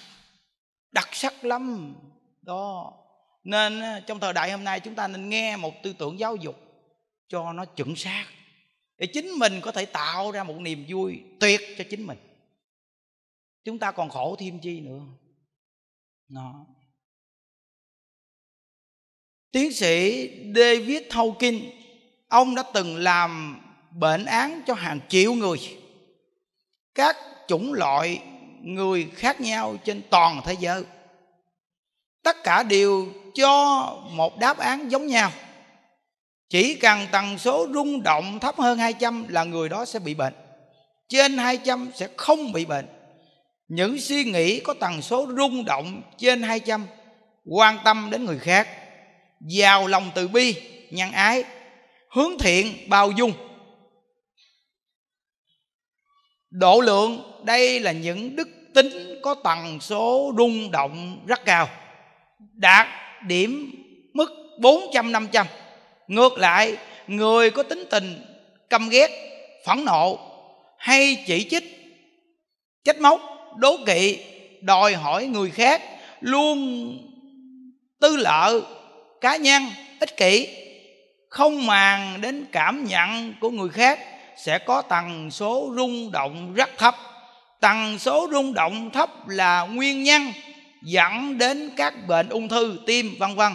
đặc sắc lắm đó nên à, trong thời đại hôm nay chúng ta nên nghe một tư tưởng giáo dục cho nó chuẩn xác để chính mình có thể tạo ra một niềm vui tuyệt cho chính mình chúng ta còn khổ thêm chi nữa nó tiến sĩ David Tolkien ông đã từng làm bệnh án cho hàng triệu người các chủng loại người khác nhau trên toàn thế giới tất cả đều cho một đáp án giống nhau chỉ cần tần số rung động thấp hơn 200 là người đó sẽ bị bệnh trên 200 sẽ không bị bệnh những suy nghĩ có tần số rung động trên 200 quan tâm đến người khác giàu lòng từ bi nhân ái hướng thiện bao dung độ lượng đây là những đức tính có tần số rung động rất cao đạt điểm mức 400 500 ngược lại người có tính tình căm ghét phẫn nộ hay chỉ trích trách móc đố kỵ đòi hỏi người khác luôn tư lợi cá nhân ích kỷ không màng đến cảm nhận của người khác sẽ có tần số rung động rất thấp tần số rung động thấp là nguyên nhân dẫn đến các bệnh ung thư tim vân vân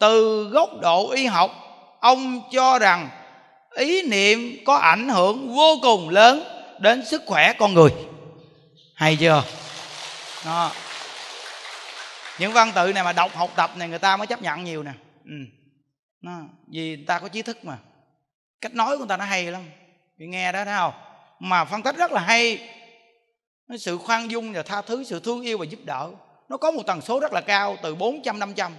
từ góc độ y học ông cho rằng ý niệm có ảnh hưởng vô cùng lớn đến sức khỏe con người hay chưa Đó những văn tự này mà đọc học tập này người ta mới chấp nhận nhiều nè ừ. nó, vì người ta có trí thức mà cách nói của người ta nó hay lắm vì nghe đó thấy không mà phân tích rất là hay nó sự khoan dung và tha thứ sự thương yêu và giúp đỡ nó có một tần số rất là cao từ 400 500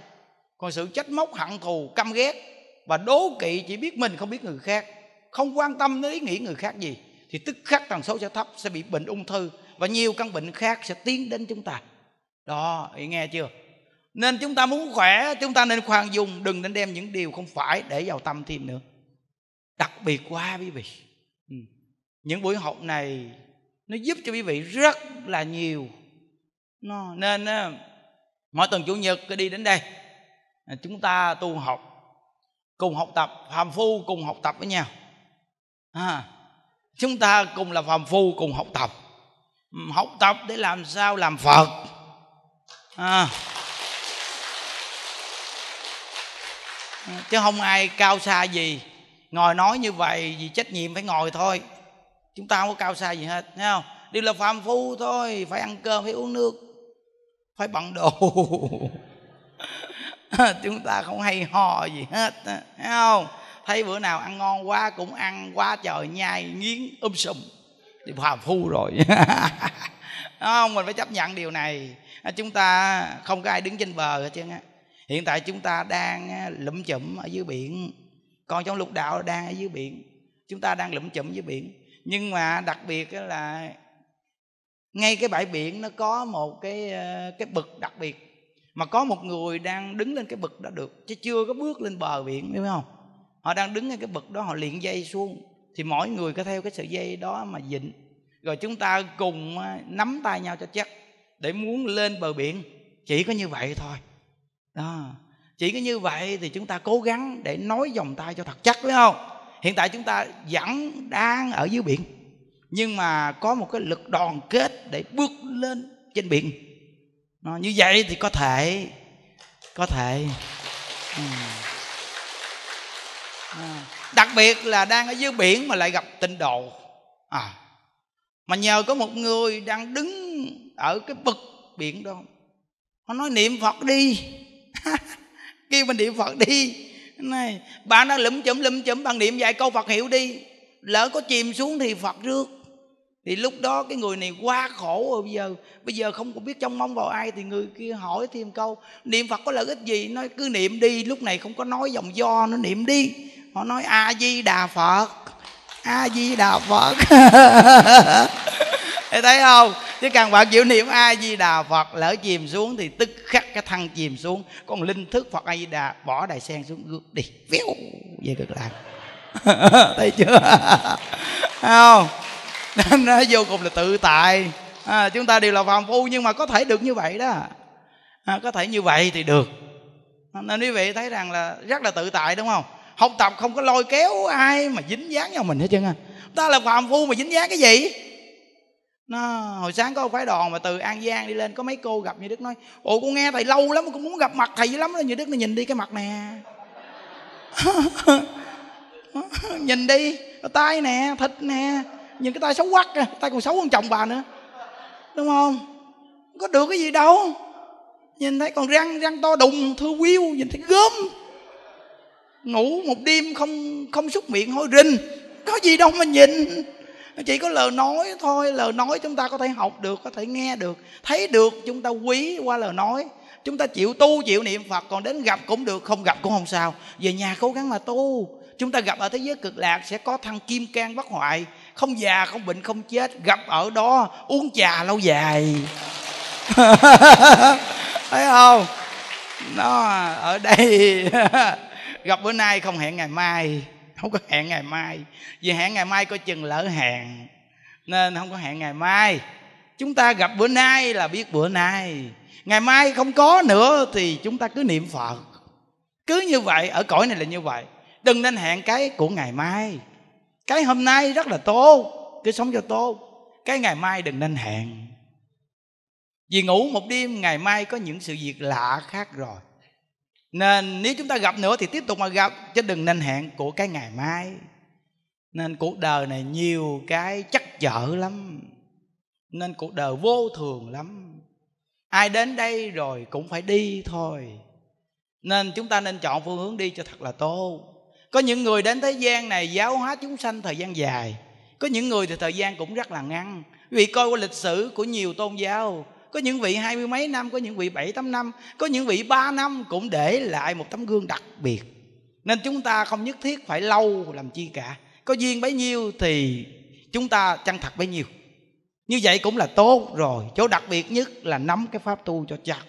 còn sự trách móc hận thù căm ghét và đố kỵ chỉ biết mình không biết người khác không quan tâm đến ý nghĩ người khác gì thì tức khắc tần số sẽ thấp sẽ bị bệnh ung thư và nhiều căn bệnh khác sẽ tiến đến chúng ta đó ý nghe chưa nên chúng ta muốn khỏe chúng ta nên khoan dung đừng nên đem những điều không phải để vào tâm thêm nữa đặc biệt quá quý vị ừ. những buổi học này nó giúp cho quý vị rất là nhiều nó nên mỗi tuần chủ nhật cứ đi đến đây à, chúng ta tu học cùng học tập phàm phu cùng học tập với nhau à, chúng ta cùng là phàm phu cùng học tập ừ, học tập để làm sao làm phật à. chứ không ai cao xa gì ngồi nói như vậy vì trách nhiệm phải ngồi thôi chúng ta không có cao xa gì hết thấy không đều là phàm phu thôi phải ăn cơm phải uống nước phải bận đồ <laughs> chúng ta không hay hò gì hết thấy không thấy bữa nào ăn ngon quá cũng ăn quá trời nhai nghiến um sùm thì phàm phu rồi <laughs> không mình phải chấp nhận điều này À, chúng ta không có ai đứng trên bờ hết trơn á hiện tại chúng ta đang lụm chụm ở dưới biển còn trong lục đạo đang ở dưới biển chúng ta đang lụm chụm dưới biển nhưng mà đặc biệt là ngay cái bãi biển nó có một cái cái bực đặc biệt mà có một người đang đứng lên cái bực đó được chứ chưa có bước lên bờ biển đúng không họ đang đứng ngay cái bực đó họ liền dây xuống thì mỗi người có theo cái sợi dây đó mà dịnh rồi chúng ta cùng nắm tay nhau cho chắc để muốn lên bờ biển chỉ có như vậy thôi đó chỉ có như vậy thì chúng ta cố gắng để nối vòng tay cho thật chắc phải không hiện tại chúng ta vẫn đang ở dưới biển nhưng mà có một cái lực đoàn kết để bước lên trên biển nó như vậy thì có thể có thể ừ. à. đặc biệt là đang ở dưới biển mà lại gặp tình độ à mà nhờ có một người đang đứng ở cái bực biển đó họ nói niệm phật đi <laughs> kêu mình niệm phật đi này bạn đang lụm chụm lụm chụm bằng niệm vài câu phật hiệu đi lỡ có chìm xuống thì phật rước thì lúc đó cái người này quá khổ rồi bây giờ bây giờ không có biết trông mong vào ai thì người kia hỏi thêm câu niệm phật có lợi ích gì nói cứ niệm đi lúc này không có nói dòng do nó niệm đi họ nói a di đà phật a di đà phật <laughs> thấy không chứ càng bạn chịu niệm a di đà phật lỡ chìm xuống thì tức khắc cái thân chìm xuống còn linh thức phật a di đà bỏ đài sen xuống gương đi véo về cực lạc <laughs> thấy chưa <laughs> không nên nó à, vô cùng là tự tại à, chúng ta đều là phàm phu nhưng mà có thể được như vậy đó à, có thể như vậy thì được nên quý vị thấy rằng là rất là tự tại đúng không học tập không có lôi kéo ai mà dính dáng vào mình hết trơn à ta là phàm phu mà dính dáng cái gì nó hồi sáng có phái đoàn mà từ an giang đi lên có mấy cô gặp như đức nói ồ con nghe thầy lâu lắm con muốn gặp mặt thầy dữ lắm đó như đức nó nhìn đi cái mặt nè <laughs> nhìn đi tay nè thịt nè nhìn cái tay xấu quắc cái tay còn xấu hơn chồng bà nữa đúng không có được cái gì đâu nhìn thấy còn răng răng to đùng thưa quyêu nhìn thấy gớm ngủ một đêm không không xúc miệng hôi rình có gì đâu mà nhìn nó chỉ có lời nói thôi lời nói chúng ta có thể học được có thể nghe được thấy được chúng ta quý qua lời nói chúng ta chịu tu chịu niệm phật còn đến gặp cũng được không gặp cũng không sao về nhà cố gắng mà tu chúng ta gặp ở thế giới cực lạc sẽ có thăng kim can bất hoại không già không bệnh không chết gặp ở đó uống trà lâu dài <laughs> thấy không nó ở đây <laughs> gặp bữa nay không hẹn ngày mai không có hẹn ngày mai vì hẹn ngày mai có chừng lỡ hẹn nên không có hẹn ngày mai chúng ta gặp bữa nay là biết bữa nay ngày mai không có nữa thì chúng ta cứ niệm phật cứ như vậy ở cõi này là như vậy đừng nên hẹn cái của ngày mai cái hôm nay rất là tốt cứ sống cho tốt cái ngày mai đừng nên hẹn vì ngủ một đêm ngày mai có những sự việc lạ khác rồi nên nếu chúng ta gặp nữa thì tiếp tục mà gặp chứ đừng nên hẹn của cái ngày mai nên cuộc đời này nhiều cái chắc chở lắm nên cuộc đời vô thường lắm ai đến đây rồi cũng phải đi thôi nên chúng ta nên chọn phương hướng đi cho thật là tốt có những người đến thế gian này giáo hóa chúng sanh thời gian dài có những người thì thời gian cũng rất là ngắn vì coi qua lịch sử của nhiều tôn giáo có những vị hai mươi mấy năm có những vị bảy tám năm có những vị ba năm cũng để lại một tấm gương đặc biệt nên chúng ta không nhất thiết phải lâu làm chi cả có duyên bấy nhiêu thì chúng ta chân thật bấy nhiêu như vậy cũng là tốt rồi chỗ đặc biệt nhất là nắm cái pháp tu cho chặt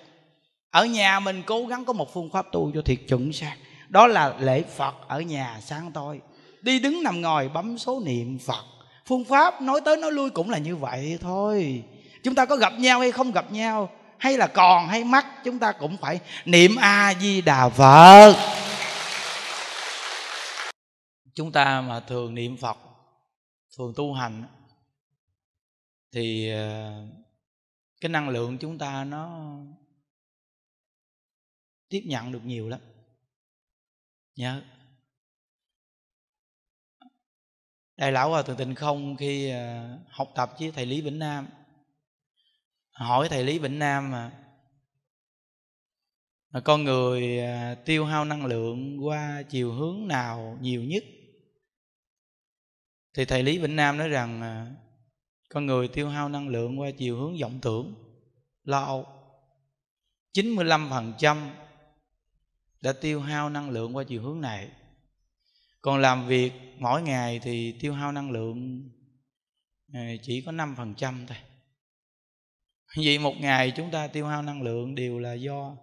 ở nhà mình cố gắng có một phương pháp tu cho thiệt chuẩn xác đó là lễ phật ở nhà sáng tối đi đứng nằm ngồi bấm số niệm phật phương pháp nói tới nói lui cũng là như vậy thôi chúng ta có gặp nhau hay không gặp nhau hay là còn hay mắc chúng ta cũng phải niệm a di đà phật chúng ta mà thường niệm phật thường tu hành thì ờ, cái năng lượng chúng ta nó tiếp nhận được nhiều lắm nhớ đại lão hòa thượng tịnh không khi ờ, học tập với thầy lý vĩnh nam hỏi thầy lý vĩnh nam mà mà con người à, tiêu hao năng lượng qua chiều hướng nào nhiều nhất thì thầy lý vĩnh nam nói rằng à, con người tiêu hao năng lượng qua chiều hướng vọng tưởng lo âu 95% đã tiêu hao năng lượng qua chiều hướng này còn làm việc mỗi ngày thì tiêu hao năng lượng à, chỉ có 5% thôi vì một ngày chúng ta tiêu hao năng lượng đều là do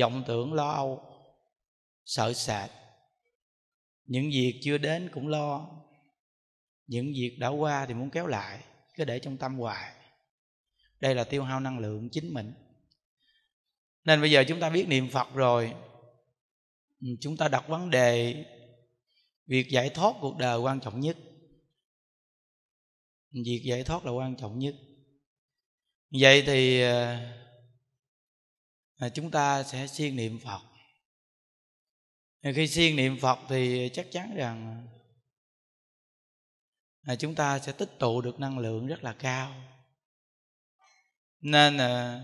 vọng tưởng lo âu sợ sệt những việc chưa đến cũng lo những việc đã qua thì muốn kéo lại cứ để trong tâm hoài đây là tiêu hao năng lượng chính mình nên bây giờ chúng ta biết niệm phật rồi chúng ta đặt vấn đề việc giải thoát cuộc đời quan trọng nhất việc giải thoát là quan trọng nhất vậy thì ờ, à, chúng ta sẽ siêng niệm phật khi siêng niệm phật thì chắc chắn rằng à, chúng ta sẽ tích tụ được năng lượng rất là cao nên ờ,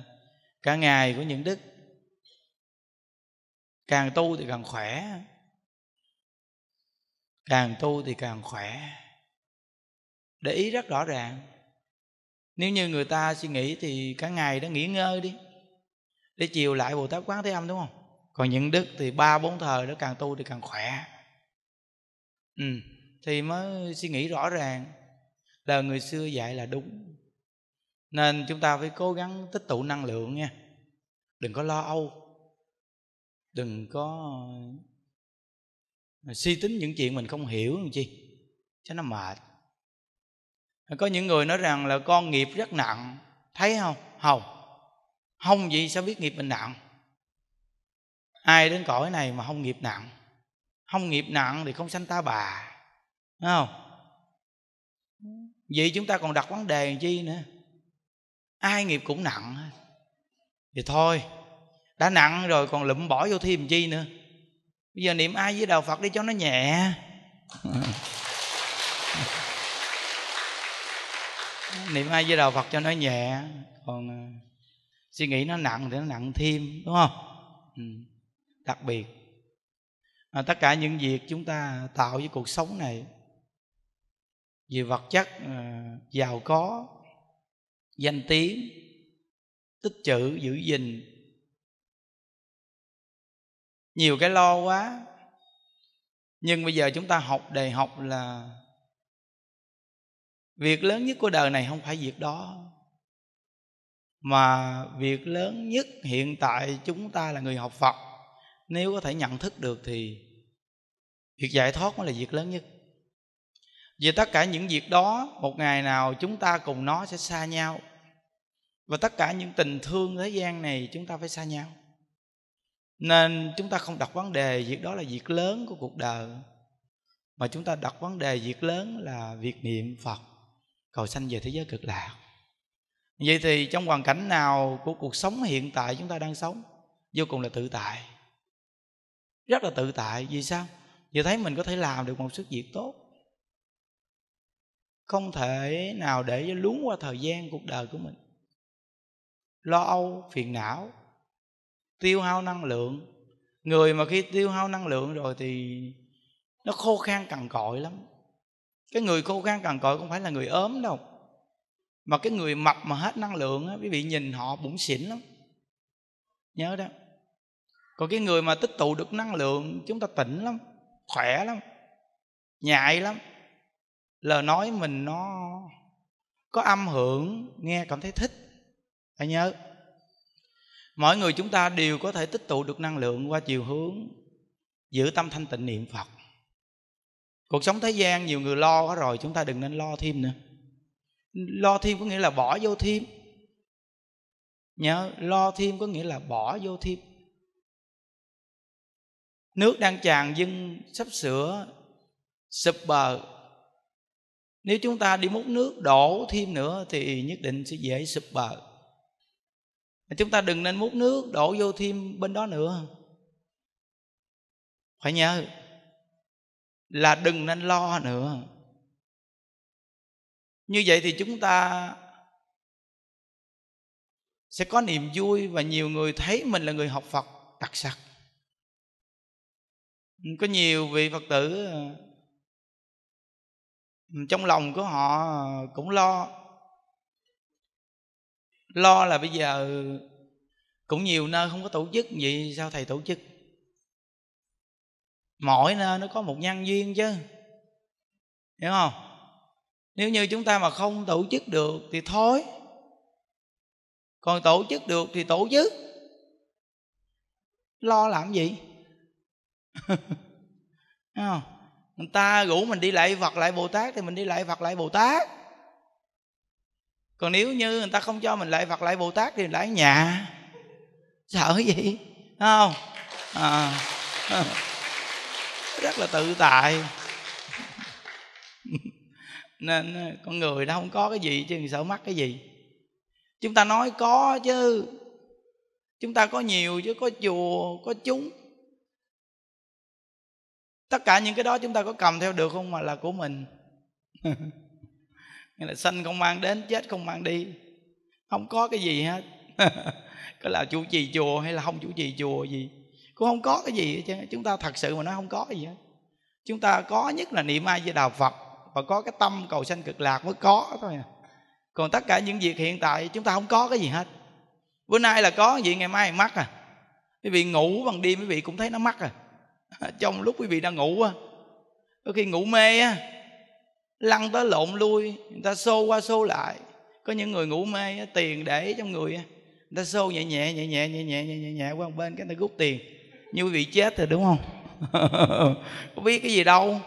cả ngày của những đức càng tu thì càng khỏe càng tu thì càng khỏe để ý rất rõ ràng nếu như người ta suy nghĩ thì cả ngày đó nghỉ ngơi đi để chiều lại bồ tát quán thế âm đúng không còn những đức thì ba bốn thời đó càng tu thì càng khỏe ừ thì mới suy nghĩ rõ ràng là người xưa dạy là đúng nên chúng ta phải cố gắng tích tụ năng lượng nha đừng có lo âu đừng có à, suy tính những chuyện mình không hiểu làm chi cho nó mệt có những người nói rằng là con nghiệp rất nặng thấy không không không gì sao biết nghiệp mình nặng ai đến cõi này mà không nghiệp nặng không nghiệp nặng thì không sanh ta bà Đúng không vậy chúng ta còn đặt vấn đề chi nữa ai nghiệp cũng nặng thì thôi đã nặng rồi còn lụm bỏ vô thêm chi nữa bây giờ niệm ai với đạo phật đi cho nó nhẹ <laughs> niệm ai với đạo phật cho nó nhẹ còn à, suy nghĩ nó nặng thì nó nặng thêm đúng không ừ, đặc biệt à, tất cả những việc chúng ta tạo với cuộc sống này về vật chất à, giàu có danh tiếng tích trữ giữ gìn nhiều cái lo quá nhưng bây giờ chúng ta học đề học là việc lớn nhất của đời này không phải việc đó mà việc lớn nhất hiện tại chúng ta là người học phật nếu có thể nhận thức được thì việc giải thoát mới là việc lớn nhất vì tất cả những việc đó một ngày nào chúng ta cùng nó sẽ xa nhau và tất cả những tình thương thế gian này chúng ta phải xa nhau nên chúng ta không đặt vấn đề việc đó là việc lớn của cuộc đời mà chúng ta đặt vấn đề việc lớn là việc niệm phật cầu sanh về thế giới cực lạc vậy thì trong hoàn cảnh nào của cuộc sống hiện tại chúng ta đang sống vô cùng là tự tại rất là tự tại vì sao vì thấy mình có thể làm được một sức việc tốt không thể nào để luống qua thời gian cuộc đời của mình lo âu phiền não tiêu hao năng lượng người mà khi tiêu hao năng lượng rồi thì nó khô khan cằn cội lắm cái người khô khan cằn cội không phải là người ốm đâu mà cái người mập mà hết năng lượng á quý vị nhìn họ bụng xỉn lắm nhớ đó còn cái người mà tích tụ được năng lượng chúng ta tỉnh lắm khỏe lắm nhạy lắm lời nói mình nó có âm hưởng nghe cảm thấy thích phải nhớ mỗi người chúng ta đều có thể tích tụ được năng lượng qua chiều hướng giữ tâm thanh tịnh niệm phật cuộc sống thế gian nhiều người lo quá rồi chúng ta đừng nên lo thêm nữa lo thêm có nghĩa là bỏ vô thêm nhớ lo thêm có nghĩa là bỏ vô thêm nước đang tràn dưng sắp sửa sụp bờ nếu chúng ta đi múc nước đổ thêm nữa thì nhất định sẽ dễ sụp bờ chúng ta đừng nên múc nước đổ vô thêm bên đó nữa phải nhớ là đừng nên lo nữa như vậy thì chúng ta sẽ có niềm vui và nhiều người thấy mình là người học phật đặc sắc có nhiều vị phật tử trong lòng của họ cũng lo lo là bây giờ cũng nhiều nơi không có tổ chức vậy sao thầy tổ chức mỗi nơi nó có một nhân duyên chứ hiểu không nếu như chúng ta mà không tổ chức được thì thôi còn tổ chức được thì tổ chức lo làm gì <laughs> hiểu không người ta rủ mình đi lại phật lại bồ tát thì mình đi lại phật lại bồ tát còn nếu như người ta không cho mình lại phật lại bồ tát thì lại nhà sợ gì không à rất là tự tại <laughs> nên ờ, con người nó không có cái gì chứ sợ mắc cái gì chúng ta nói có chứ chúng ta có nhiều chứ có chùa có chúng tất cả những cái đó chúng ta có cầm theo được không mà là của mình <laughs> nghĩa là sanh không mang đến chết không mang đi không có cái gì hết <laughs> có là chủ trì chùa hay là không chủ trì chùa gì cũng không có cái gì hết trơn chúng ta thật sự mà nó không có gì hết chúng ta có nhất là niệm ai với đạo phật và có cái tâm cầu sanh cực lạc mới có thôi à. còn tất cả những việc hiện tại chúng ta không có cái gì hết bữa nay là có gì ngày mai mắc à quý vị ngủ bằng đêm quý vị cũng thấy nó mắc à <laughs> trong lúc quý vị đang ngủ á có khi ngủ mê á lăn tới lộn lui người ta xô qua xô lại có những người ngủ mê tiền để trong người người ta xô nhẹ nhẹ nhẹ nhẹ nhẹ nhẹ nhẹ nhẹ qua bên cái người ta rút tiền như quý vị chết rồi đúng không <laughs> có biết cái gì đâu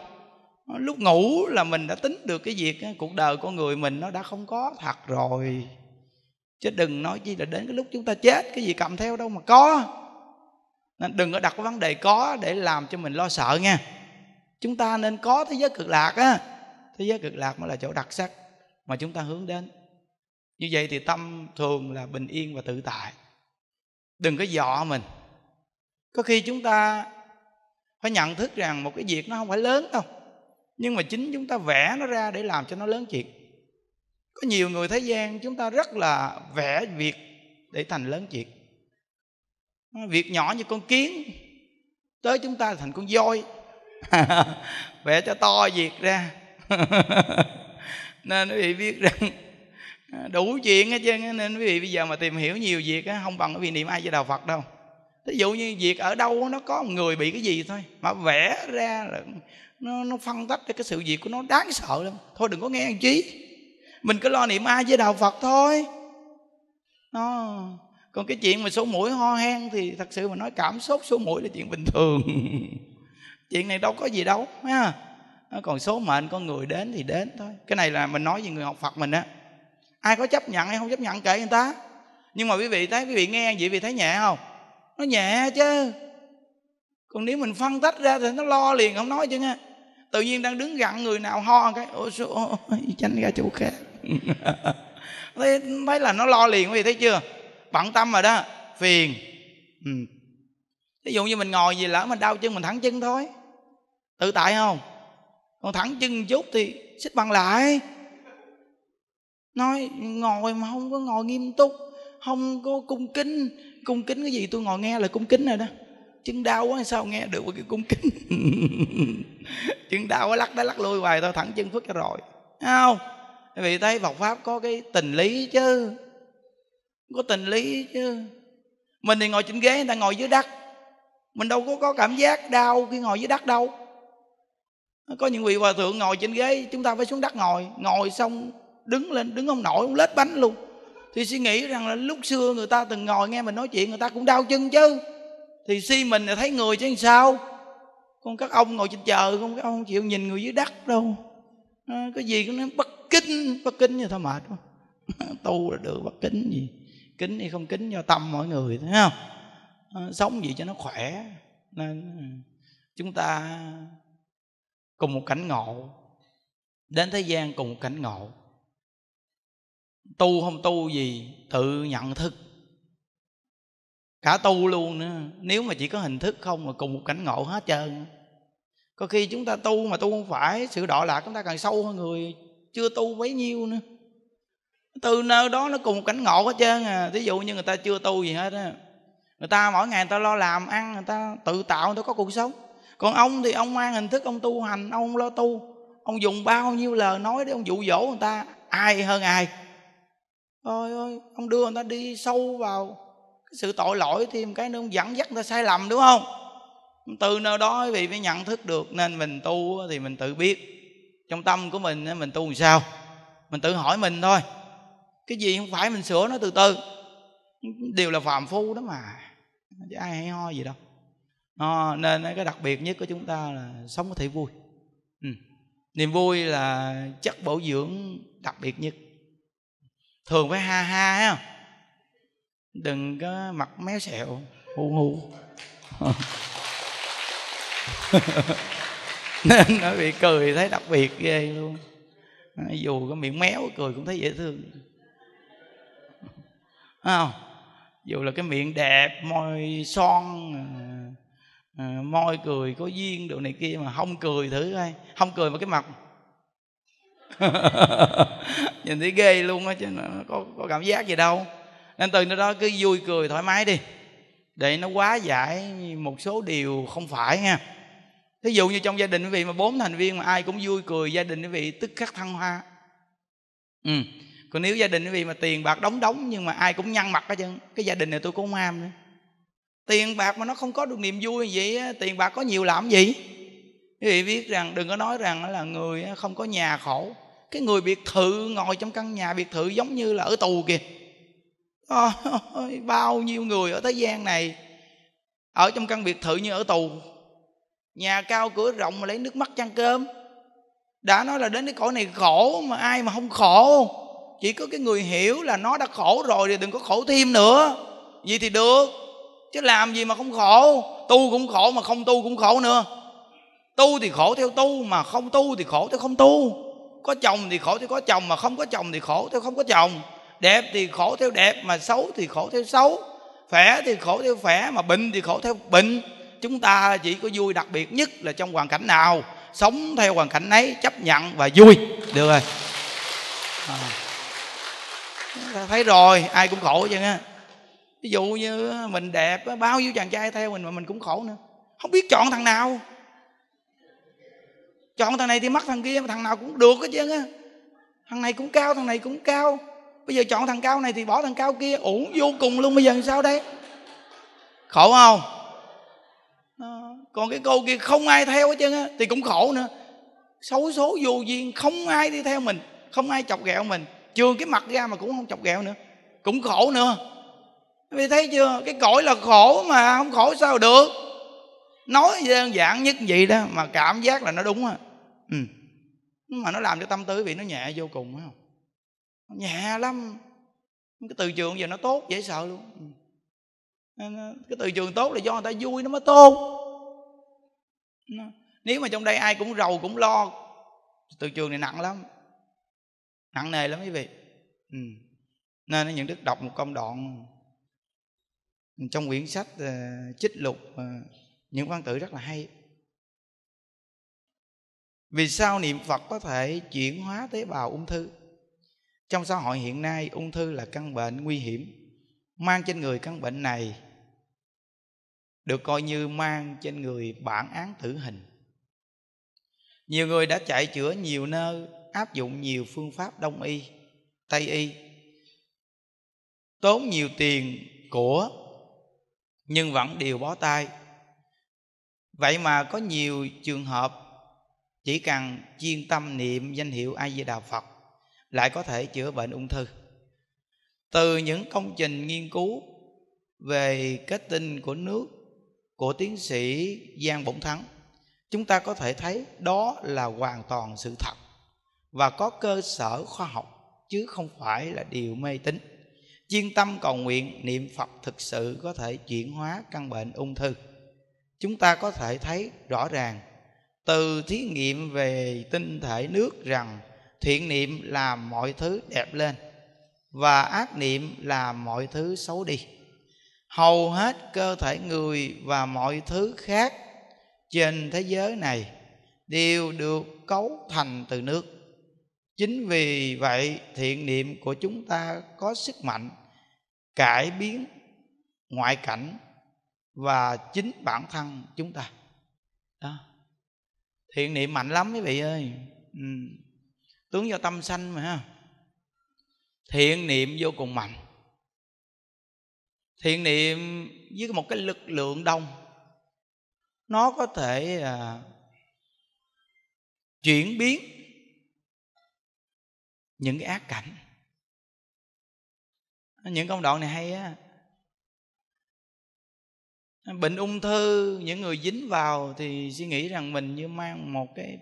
lúc ngủ là mình đã tính được cái việc cuộc đời con người mình nó đã không có thật rồi chứ đừng nói chi là đến cái lúc chúng ta chết cái gì cầm theo đâu mà có nên đừng có đặt vấn đề có để làm cho mình lo sợ nha chúng ta nên có thế giới cực lạc á thế giới cực lạc mới là chỗ đặc sắc mà chúng ta hướng đến như vậy thì tâm thường là bình yên và tự tại đừng có dọ mình có khi chúng ta phải nhận thức rằng một cái việc nó không phải lớn đâu nhưng mà chính chúng ta vẽ nó ra để làm cho nó lớn chuyện có nhiều người thế gian chúng ta rất là vẽ việc để thành lớn chuyện việc nhỏ như con kiến tới chúng ta thành con voi <laughs> vẽ cho to việc ra <laughs> nên quý vị biết rằng đủ chuyện hết trơn nên quý vị bây giờ mà tìm hiểu nhiều việc không bằng quý vị niệm ai cho đạo phật đâu ví dụ như việc ở đâu nó có một người bị cái gì thôi mà vẽ ra là nó, nó phân tách cái sự việc của nó đáng sợ lắm thôi đừng có nghe làm chí mình cứ lo niệm ai với đạo phật thôi nó còn cái chuyện mà số mũi ho hen thì thật sự mà nói cảm xúc số mũi là chuyện bình thường <laughs> chuyện này đâu có gì đâu ha còn số mệnh con người đến thì đến thôi cái này là mình nói về người học phật mình á ai có chấp nhận hay không chấp nhận kể người ta nhưng mà quý vị thấy quý vị nghe vậy quý vị thấy nhẹ không nó nhẹ chứ còn nếu mình phân tách ra thì nó lo liền không nói chứ nha tự nhiên đang đứng gặn người nào ho cái ôi số tránh ra chỗ khác <laughs> thấy, thấy là nó lo liền quý vị thấy chưa bận tâm rồi đó phiền ừ. ví dụ như mình ngồi gì lỡ mình đau chân mình thẳng chân thôi tự tại không còn thẳng chân chút thì xích bằng lại nói ngồi mà không có ngồi nghiêm túc không có cung kính cung kính cái gì tôi ngồi nghe là cung kính rồi đó chân đau quá sao nghe được cái cung kính <laughs> chân đau quá lắc đá lắc lui hoài thôi thẳng chân phức cho rồi không quý thấy Phật pháp có cái tình lý chứ có tình lý chứ mình thì ngồi trên ghế người ta ngồi dưới đất mình đâu có có cảm giác đau khi ngồi dưới đất đâu có những vị hòa thượng ngồi trên ghế chúng ta phải xuống đất ngồi ngồi xong đứng lên đứng không nổi không lết bánh luôn thì suy nghĩ rằng là lúc xưa người ta từng ngồi nghe mình nói chuyện người ta cũng đau chân chứ thì si mình là thấy người chứ sao con các ông ngồi trên chờ con các ông chịu nhìn người dưới đất đâu à, cái gì cũng nói bất kính bất kính như thôi mệt quá <laughs> tu là được bất kính gì kính hay không kính do tâm mọi người thấy không à, sống gì cho nó khỏe nên ừ, chúng ta cùng một cảnh ngộ đến thế gian cùng một cảnh ngộ tu không tu gì tự nhận thức cả tu luôn nữa nếu mà chỉ có hình thức không mà cùng một cảnh ngộ hết trơn có khi chúng ta tu mà tu không phải sự đọa lạc chúng ta càng sâu hơn người chưa tu bấy nhiêu nữa từ nơi đó nó cùng cảnh ngộ hết trơn à thí dụ như người ta chưa tu gì hết á người ta mỗi ngày người ta lo làm ăn người ta tự tạo người ta có cuộc sống còn ông thì ông mang hình thức ông tu hành ông lo tu ông dùng bao nhiêu lời nói để ông dụ dỗ người ta ai hơn ai ôi ôi ông đưa người ta đi sâu vào cái sự tội lỗi thêm cái nữa ông dẫn dắt người ta sai lầm đúng không từ nơi đó quý vị mới nhận thức được nên mình tu thì mình tự biết trong tâm của mình mình tu làm sao mình tự hỏi mình thôi cái gì không phải mình sửa nó từ từ đều là phàm phu đó mà chứ ai hay ho gì đâu à, nên cái đặc biệt nhất của chúng ta là sống có thể vui ừ. niềm vui là chất bổ dưỡng đặc biệt nhất thường phải ha ha thấy đừng có mặt méo xẹo hu hu <laughs> nên nó bị cười thấy đặc biệt ghê luôn dù có miệng méo cười cũng thấy dễ thương Đúng không dù là cái miệng đẹp môi son ờ, ờ, môi cười có duyên đồ này kia mà không cười thử coi không cười mà cái mặt <laughs> nhìn thấy ghê luôn á chứ nó có, có cảm giác gì đâu nên từ nơi đó cứ vui cười thoải mái đi để nó quá giải một số điều không phải ha thí dụ như trong gia đình quý vị mà bốn thành viên mà ai cũng vui cười gia đình quý vị tức khắc thăng hoa ừ còn nếu gia đình quý vị mà tiền bạc đóng đóng nhưng mà ai cũng nhăn mặt hết trơn cái gia đình này tôi cũng không ham nữa tiền bạc mà nó không có được niềm vui gì tiền bạc có nhiều làm gì quý vị biết rằng đừng có nói rằng là người à, không có nhà khổ cái người biệt thự ngồi trong căn nhà biệt thự giống như là ở tù kìa ôi, bao nhiêu người ở thế gian này ở trong căn biệt thự như ở tù nhà cao cửa rộng mà lấy nước mắt chăn cơm đã nói là đến cái cõi này khổ mà ai mà không khổ chỉ có cái người hiểu là nó đã khổ rồi thì đừng có khổ thêm nữa vậy thì được chứ làm gì mà không khổ tu cũng khổ mà không tu cũng khổ nữa tu thì khổ theo tu mà không tu thì khổ theo không tu có chồng thì khổ theo có chồng mà không có chồng thì khổ theo không có chồng đẹp thì khổ theo đẹp mà xấu thì khổ theo xấu khỏe thì khổ theo khỏe mà bệnh thì khổ theo bệnh chúng ta chỉ có vui đặc biệt nhất là trong hoàn cảnh nào sống theo hoàn cảnh ấy chấp nhận và vui được rồi à. thấy rồi ai cũng khổ chứ á ví dụ như mình đẹp bao nhiêu chàng trai theo mình mà mình cũng khổ nữa không biết chọn thằng nào chọn thằng này thì mắc thằng kia mà thằng nào cũng được hết trơn á thằng này cũng cao thằng này cũng cao bây giờ chọn thằng cao này thì bỏ thằng cao kia uổng vô cùng luôn bây giờ làm sao đây khổ không ờ, còn cái cô kia không ai theo hết trơn á thì cũng khổ nữa xấu số vô duyên không ai đi theo mình không ai chọc ghẹo mình chưa cái mặt ra mà cũng không chọc ghẹo nữa cũng khổ nữa vì thấy chưa cái cõi là khổ mà không khổ sao được nói đơn giản nhất vậy đó mà cảm giác là nó đúng à ừ. mà nó làm cho tâm tư vị nó nhẹ vô cùng phải không nhẹ lắm cái từ trường giờ nó tốt dễ sợ luôn ừ. ờ, cái từ trường tốt là do người ta vui nó mới tốt nếu mà trong đây ai cũng rầu cũng lo từ trường này nặng lắm nặng nề lắm quý vị ừ. nên những đức đọc một công đoạn ừ, trong quyển sách uh, chích lục uh, những văn tử rất là hay vì sao niệm phật có thể chuyển hóa tế bào ung thư trong xã hội hiện nay ung thư là căn bệnh nguy hiểm mang trên người căn bệnh này được coi như mang trên người bản án tử hình nhiều người đã chạy chữa nhiều nơi áp dụng nhiều phương pháp đông y tây y tốn nhiều tiền của nhưng vẫn đều bó tay vậy mà có nhiều trường hợp chỉ cần chuyên tâm niệm danh hiệu a di đà phật lại có thể chữa bệnh ung thư từ những công trình nghiên cứu về kết tinh của nước của tiến sĩ giang bổng thắng chúng ta có thể thấy đó là hoàn toàn sự thật và có cơ sở khoa học chứ không phải là điều mê tín chuyên tâm cầu nguyện niệm phật thực sự có thể chuyển hóa căn bệnh ung thư chúng ta có thể thấy rõ ràng từ thí nghiệm về tinh thể nước rằng thiện niệm làm mọi thứ đẹp lên và ác niệm làm mọi thứ xấu đi hầu hết cơ thể người và mọi thứ khác trên thế giới này đều được cấu thành từ nước chính vì vậy thiện niệm của chúng ta có sức mạnh cải biến ngoại cảnh và chính bản thân chúng ta đó thiện niệm mạnh lắm quý vị ơi ừ. tướng do tâm sanh mà ha thiện niệm vô cùng mạnh thiện niệm với một cái lực lượng đông nó có thể à, chuyển biến những cái ác cảnh những công đoạn này hay á bệnh ung thư những người dính vào thì suy nghĩ rằng mình như mang một cái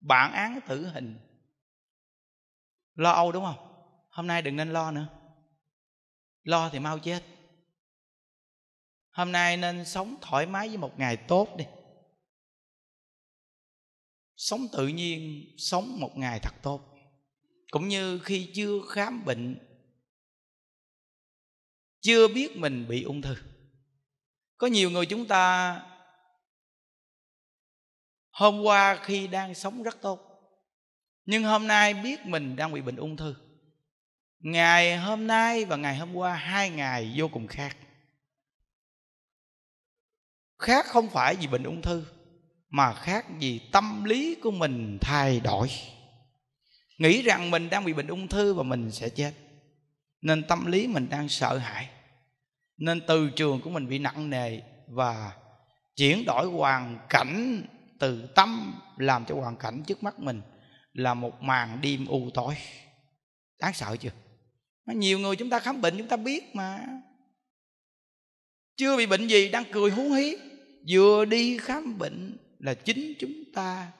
bản án tử hình lo âu đúng không hôm nay đừng nên lo nữa lo thì mau chết hôm nay nên sống thoải mái với một ngày tốt đi sống tự nhiên sống một ngày thật tốt cũng như khi chưa khám bệnh chưa biết mình bị ung thư có nhiều người chúng ta hôm qua khi đang sống rất tốt nhưng hôm nay biết mình đang bị bệnh ung thư ngày hôm nay và ngày hôm qua hai ngày vô cùng khác khác không phải vì bệnh ung thư mà khác vì tâm lý của mình thay đổi nghĩ rằng mình đang bị bệnh ung thư và mình sẽ chết nên tâm lý mình đang sợ hãi nên từ trường của mình bị nặng nề và chuyển đổi hoàn cảnh từ tâm làm cho hoàn cảnh trước mắt mình là một màn đêm u tối đáng sợ chưa mà nhiều người chúng ta khám bệnh chúng ta biết mà chưa bị bệnh gì đang cười hú hí vừa đi khám bệnh là chính chúng ta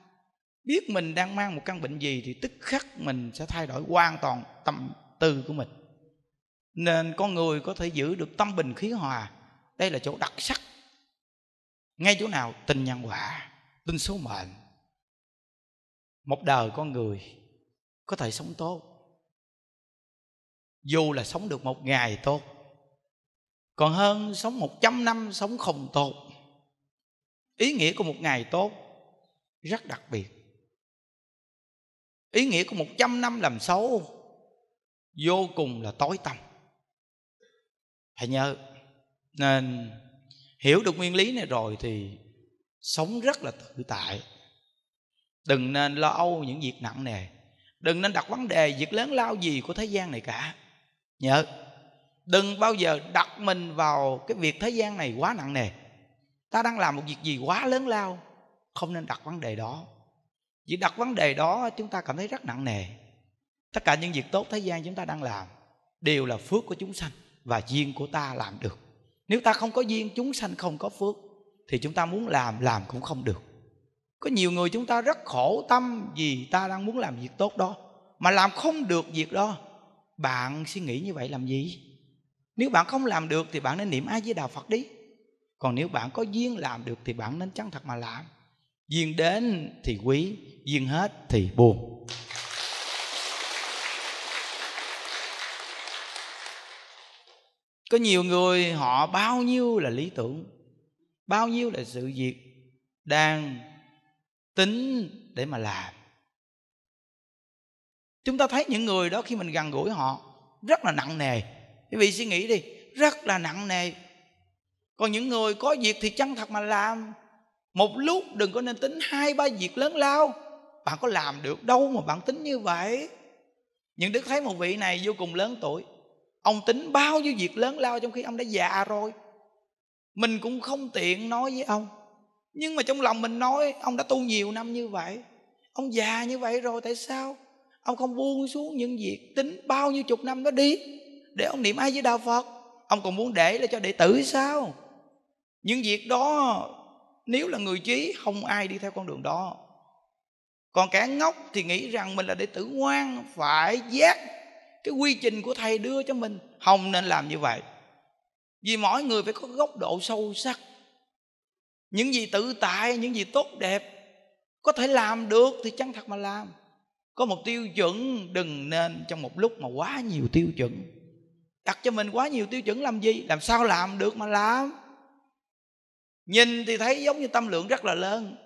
biết mình đang mang một căn bệnh gì thì tức khắc mình sẽ thay đổi hoàn toàn tâm tư của mình nên con người có thể giữ được tâm bình khí hòa đây là chỗ đặc sắc ngay chỗ nào tình nhân quả tin số mệnh một đời con người có thể sống tốt dù là sống được một ngày tốt còn hơn sống một trăm năm sống không tốt ý nghĩa của một ngày tốt rất đặc biệt ý nghĩa của một trăm năm làm xấu vô cùng là tối tăm phải nhớ nên hiểu được nguyên lý này rồi thì sống rất là tự tại đừng nên lo âu những việc nặng nề đừng nên đặt vấn đề việc lớn lao gì của thế gian này cả nhớ đừng bao giờ đặt mình vào cái việc thế gian này quá nặng nề ta đang làm một việc gì quá lớn lao không nên đặt vấn đề đó vì đặt vấn đề đó chúng ta cảm thấy rất nặng nề tất cả những việc tốt thế gian chúng ta đang làm đều là phước của chúng sanh và duyên của ta làm được nếu ta không có duyên chúng sanh không có phước thì chúng ta muốn làm làm cũng không được có nhiều người chúng ta rất khổ tâm vì ta đang muốn làm việc tốt đó mà làm không được việc đó bạn suy nghĩ như vậy làm gì nếu bạn không làm được thì bạn nên niệm a di đà phật đi còn nếu bạn có duyên làm được thì bạn nên chân thật mà làm duyên đến thì quý duyên hết thì buồn có nhiều người họ bao nhiêu là lý tưởng bao nhiêu là sự việc đang tính để mà làm chúng ta thấy những người đó khi mình gần gũi họ rất là nặng nề quý vị suy nghĩ đi rất là nặng nề còn những người có việc thì chân thật mà làm một lúc đừng có nên tính hai ba việc lớn lao bạn có làm được đâu mà bạn tính như vậy những đức thấy một vị này vô cùng lớn tuổi ông tính bao nhiêu việc lớn lao trong khi ông đã già rồi mình cũng không tiện nói với ông nhưng mà trong lòng mình nói ông đã tu nhiều năm như vậy ông già như vậy rồi tại sao ông không buông xuống những việc tính bao nhiêu chục năm đó đi để ông niệm ai với đạo phật ông còn muốn để lại cho đệ tử sao những việc đó nếu là người trí không ai đi theo con đường đó còn kẻ ngốc thì nghĩ rằng mình là đệ tử ngoan phải giác cái quy trình của thầy đưa cho mình không nên làm như vậy vì mỗi người phải có góc độ sâu sắc những gì tự tại những gì tốt đẹp có thể làm được thì chân thật mà làm có một tiêu chuẩn đừng nên trong một lúc mà quá nhiều tiêu chuẩn đặt cho mình quá nhiều tiêu chuẩn làm gì làm sao làm được mà làm nhìn thì thấy giống như tâm lượng rất là lớn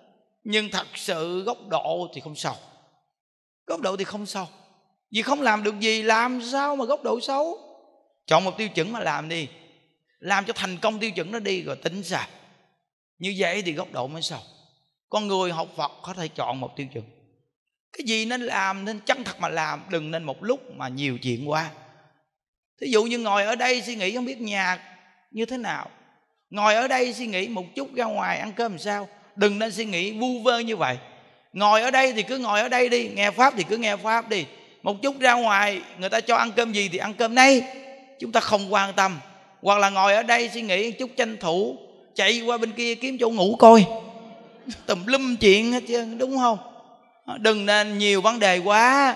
nhưng thật sự góc độ thì không sâu góc độ thì không sâu vì không làm được gì làm sao mà góc độ xấu chọn một tiêu chuẩn mà làm đi làm cho thành công tiêu chuẩn nó đi rồi tính sao như vậy thì góc độ mới sâu con người học phật có thể chọn một tiêu chuẩn cái gì nên làm nên chân thật mà làm đừng nên một lúc mà nhiều chuyện qua thí dụ như ngồi ở đây suy nghĩ không biết nhà như thế nào ngồi ở đây suy nghĩ một chút ra ngoài ăn cơm làm sao đừng nên suy nghĩ vu vơ như vậy ngồi ở đây thì cứ ngồi ở đây đi nghe pháp thì cứ nghe pháp đi một chút ra ngoài người ta cho ăn cơm gì thì ăn cơm nay chúng ta không quan tâm hoặc là ngồi ở đây suy nghĩ chút tranh thủ chạy qua bên kia kiếm chỗ ngủ coi tùm lum chuyện hết trơn đúng không đừng nên nhiều vấn đề quá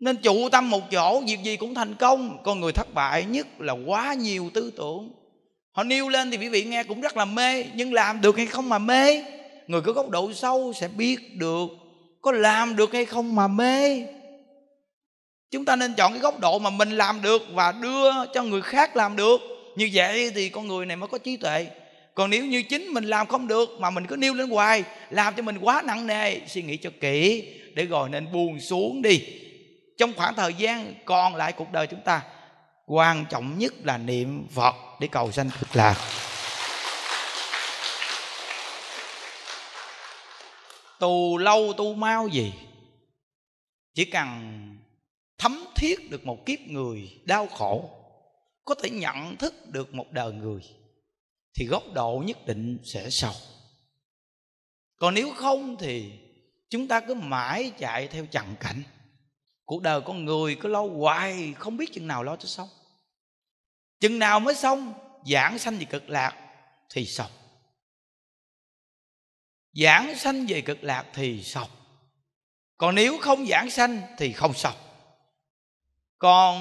nên trụ tâm một chỗ việc gì cũng thành công con người thất bại nhất là quá nhiều tư tưởng họ nêu lên thì quý vị nghe cũng rất là mê nhưng làm được hay không mà mê người có góc độ sâu sẽ biết được có làm được hay không mà mê chúng ta nên chọn cái góc độ mà mình làm được và đưa cho người khác làm được như vậy thì con người này mới có trí tuệ còn nếu như chính mình làm không được mà mình cứ nêu lên hoài làm cho mình quá nặng nề suy nghĩ cho kỹ để rồi nên buồn xuống đi trong khoảng thời gian còn lại cuộc đời chúng ta quan trọng nhất là niệm phật để cầu sanh thực lạc tu lâu tu mau gì chỉ cần thấm thiết được một kiếp người đau khổ có thể nhận thức được một đời người thì góc độ nhất định sẽ sầu còn nếu không thì chúng ta cứ mãi chạy theo trần cảnh cuộc đời con người cứ lo hoài không biết chừng nào lo cho xong chừng nào mới xong giảng sanh thì cực lạc thì xong giảng sanh về cực lạc thì xong còn nếu không giảng sanh thì không xong còn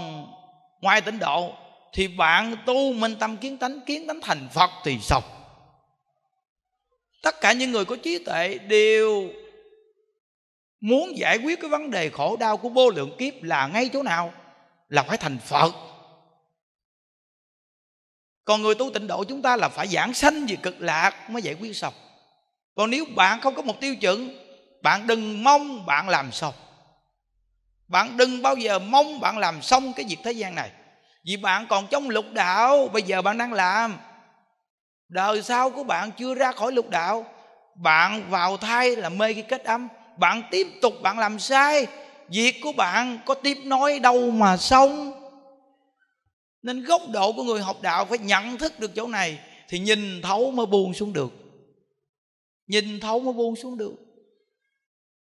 ngoài tịnh độ thì bạn tu minh tâm kiến tánh kiến tánh thành phật thì xong tất cả những người có trí tuệ đều muốn giải quyết cái vấn đề khổ đau của vô lượng kiếp là ngay chỗ nào là phải thành phật còn người tu tịnh độ chúng ta là phải giảng sanh về cực lạc mới giải quyết xong còn nếu bạn không có một tiêu chuẩn bạn đừng mong bạn làm xong bạn đừng bao giờ mong bạn làm xong cái việc thế gian này vì bạn còn trong lục đạo bây giờ bạn đang làm đời sau của bạn chưa ra khỏi lục đạo bạn vào thai là mê cái kết âm bạn tiếp tục bạn làm sai việc của bạn có tiếp nói đâu mà xong nên góc độ của người học đạo phải nhận thức được chỗ này thì nhìn thấu mới buông xuống được nhìn thấu mới buông xuống được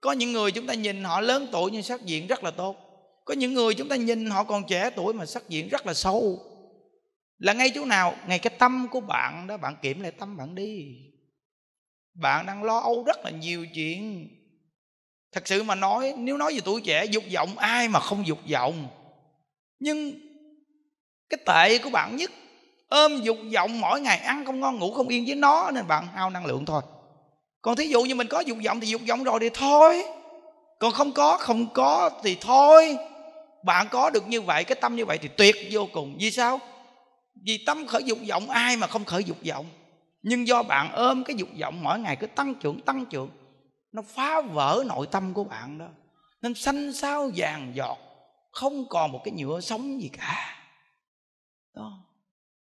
có những người chúng ta nhìn họ lớn tuổi nhưng sắc diện rất là tốt có những người chúng ta nhìn họ còn trẻ tuổi mà sắc diện rất là sâu là ngay chỗ nào ngay cái tâm của bạn đó bạn kiểm lại tâm bạn đi bạn đang lo âu rất là nhiều chuyện thật sự mà nói nếu nói về tuổi trẻ dục vọng ai mà không dục vọng nhưng cái tệ của bạn nhất ôm dục vọng mỗi ngày ăn không ngon ngủ không yên với nó nên bạn hao năng lượng thôi còn thí dụ như mình có dục vọng thì dục vọng rồi thì thôi còn không có không có thì thôi bạn có được như vậy cái tâm như vậy thì tuyệt vô cùng vì sao vì tâm khởi dục vọng ai mà không khởi dục vọng nhưng do bạn ôm cái dục vọng mỗi ngày cứ tăng trưởng tăng trưởng nó phá vỡ nội tâm của bạn đó nên xanh xao vàng giọt không còn một cái nhựa sống gì cả đó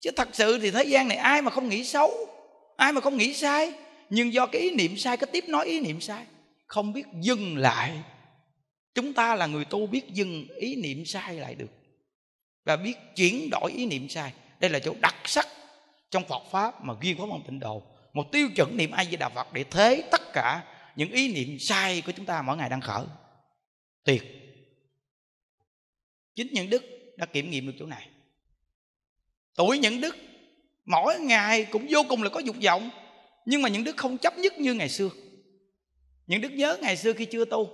chứ thật sự thì thế gian này ai mà không nghĩ xấu ai mà không nghĩ sai nhưng do cái ý niệm sai cái tiếp nói ý niệm sai không biết dừng lại chúng ta là người tu biết dừng ý niệm sai lại được và biết chuyển đổi ý niệm sai đây là chỗ đặc sắc trong Phật pháp mà riêng pháp môn tịnh độ một tiêu chuẩn niệm ai di đà phật để thế tất cả những ý niệm sai của chúng ta mỗi ngày đang khởi tuyệt chính những đức đã kiểm nghiệm được chỗ này tuổi những đức mỗi ngày cũng vô cùng là có dục vọng nhưng mà những đức không chấp nhất như ngày xưa những đức nhớ ngày xưa khi chưa tu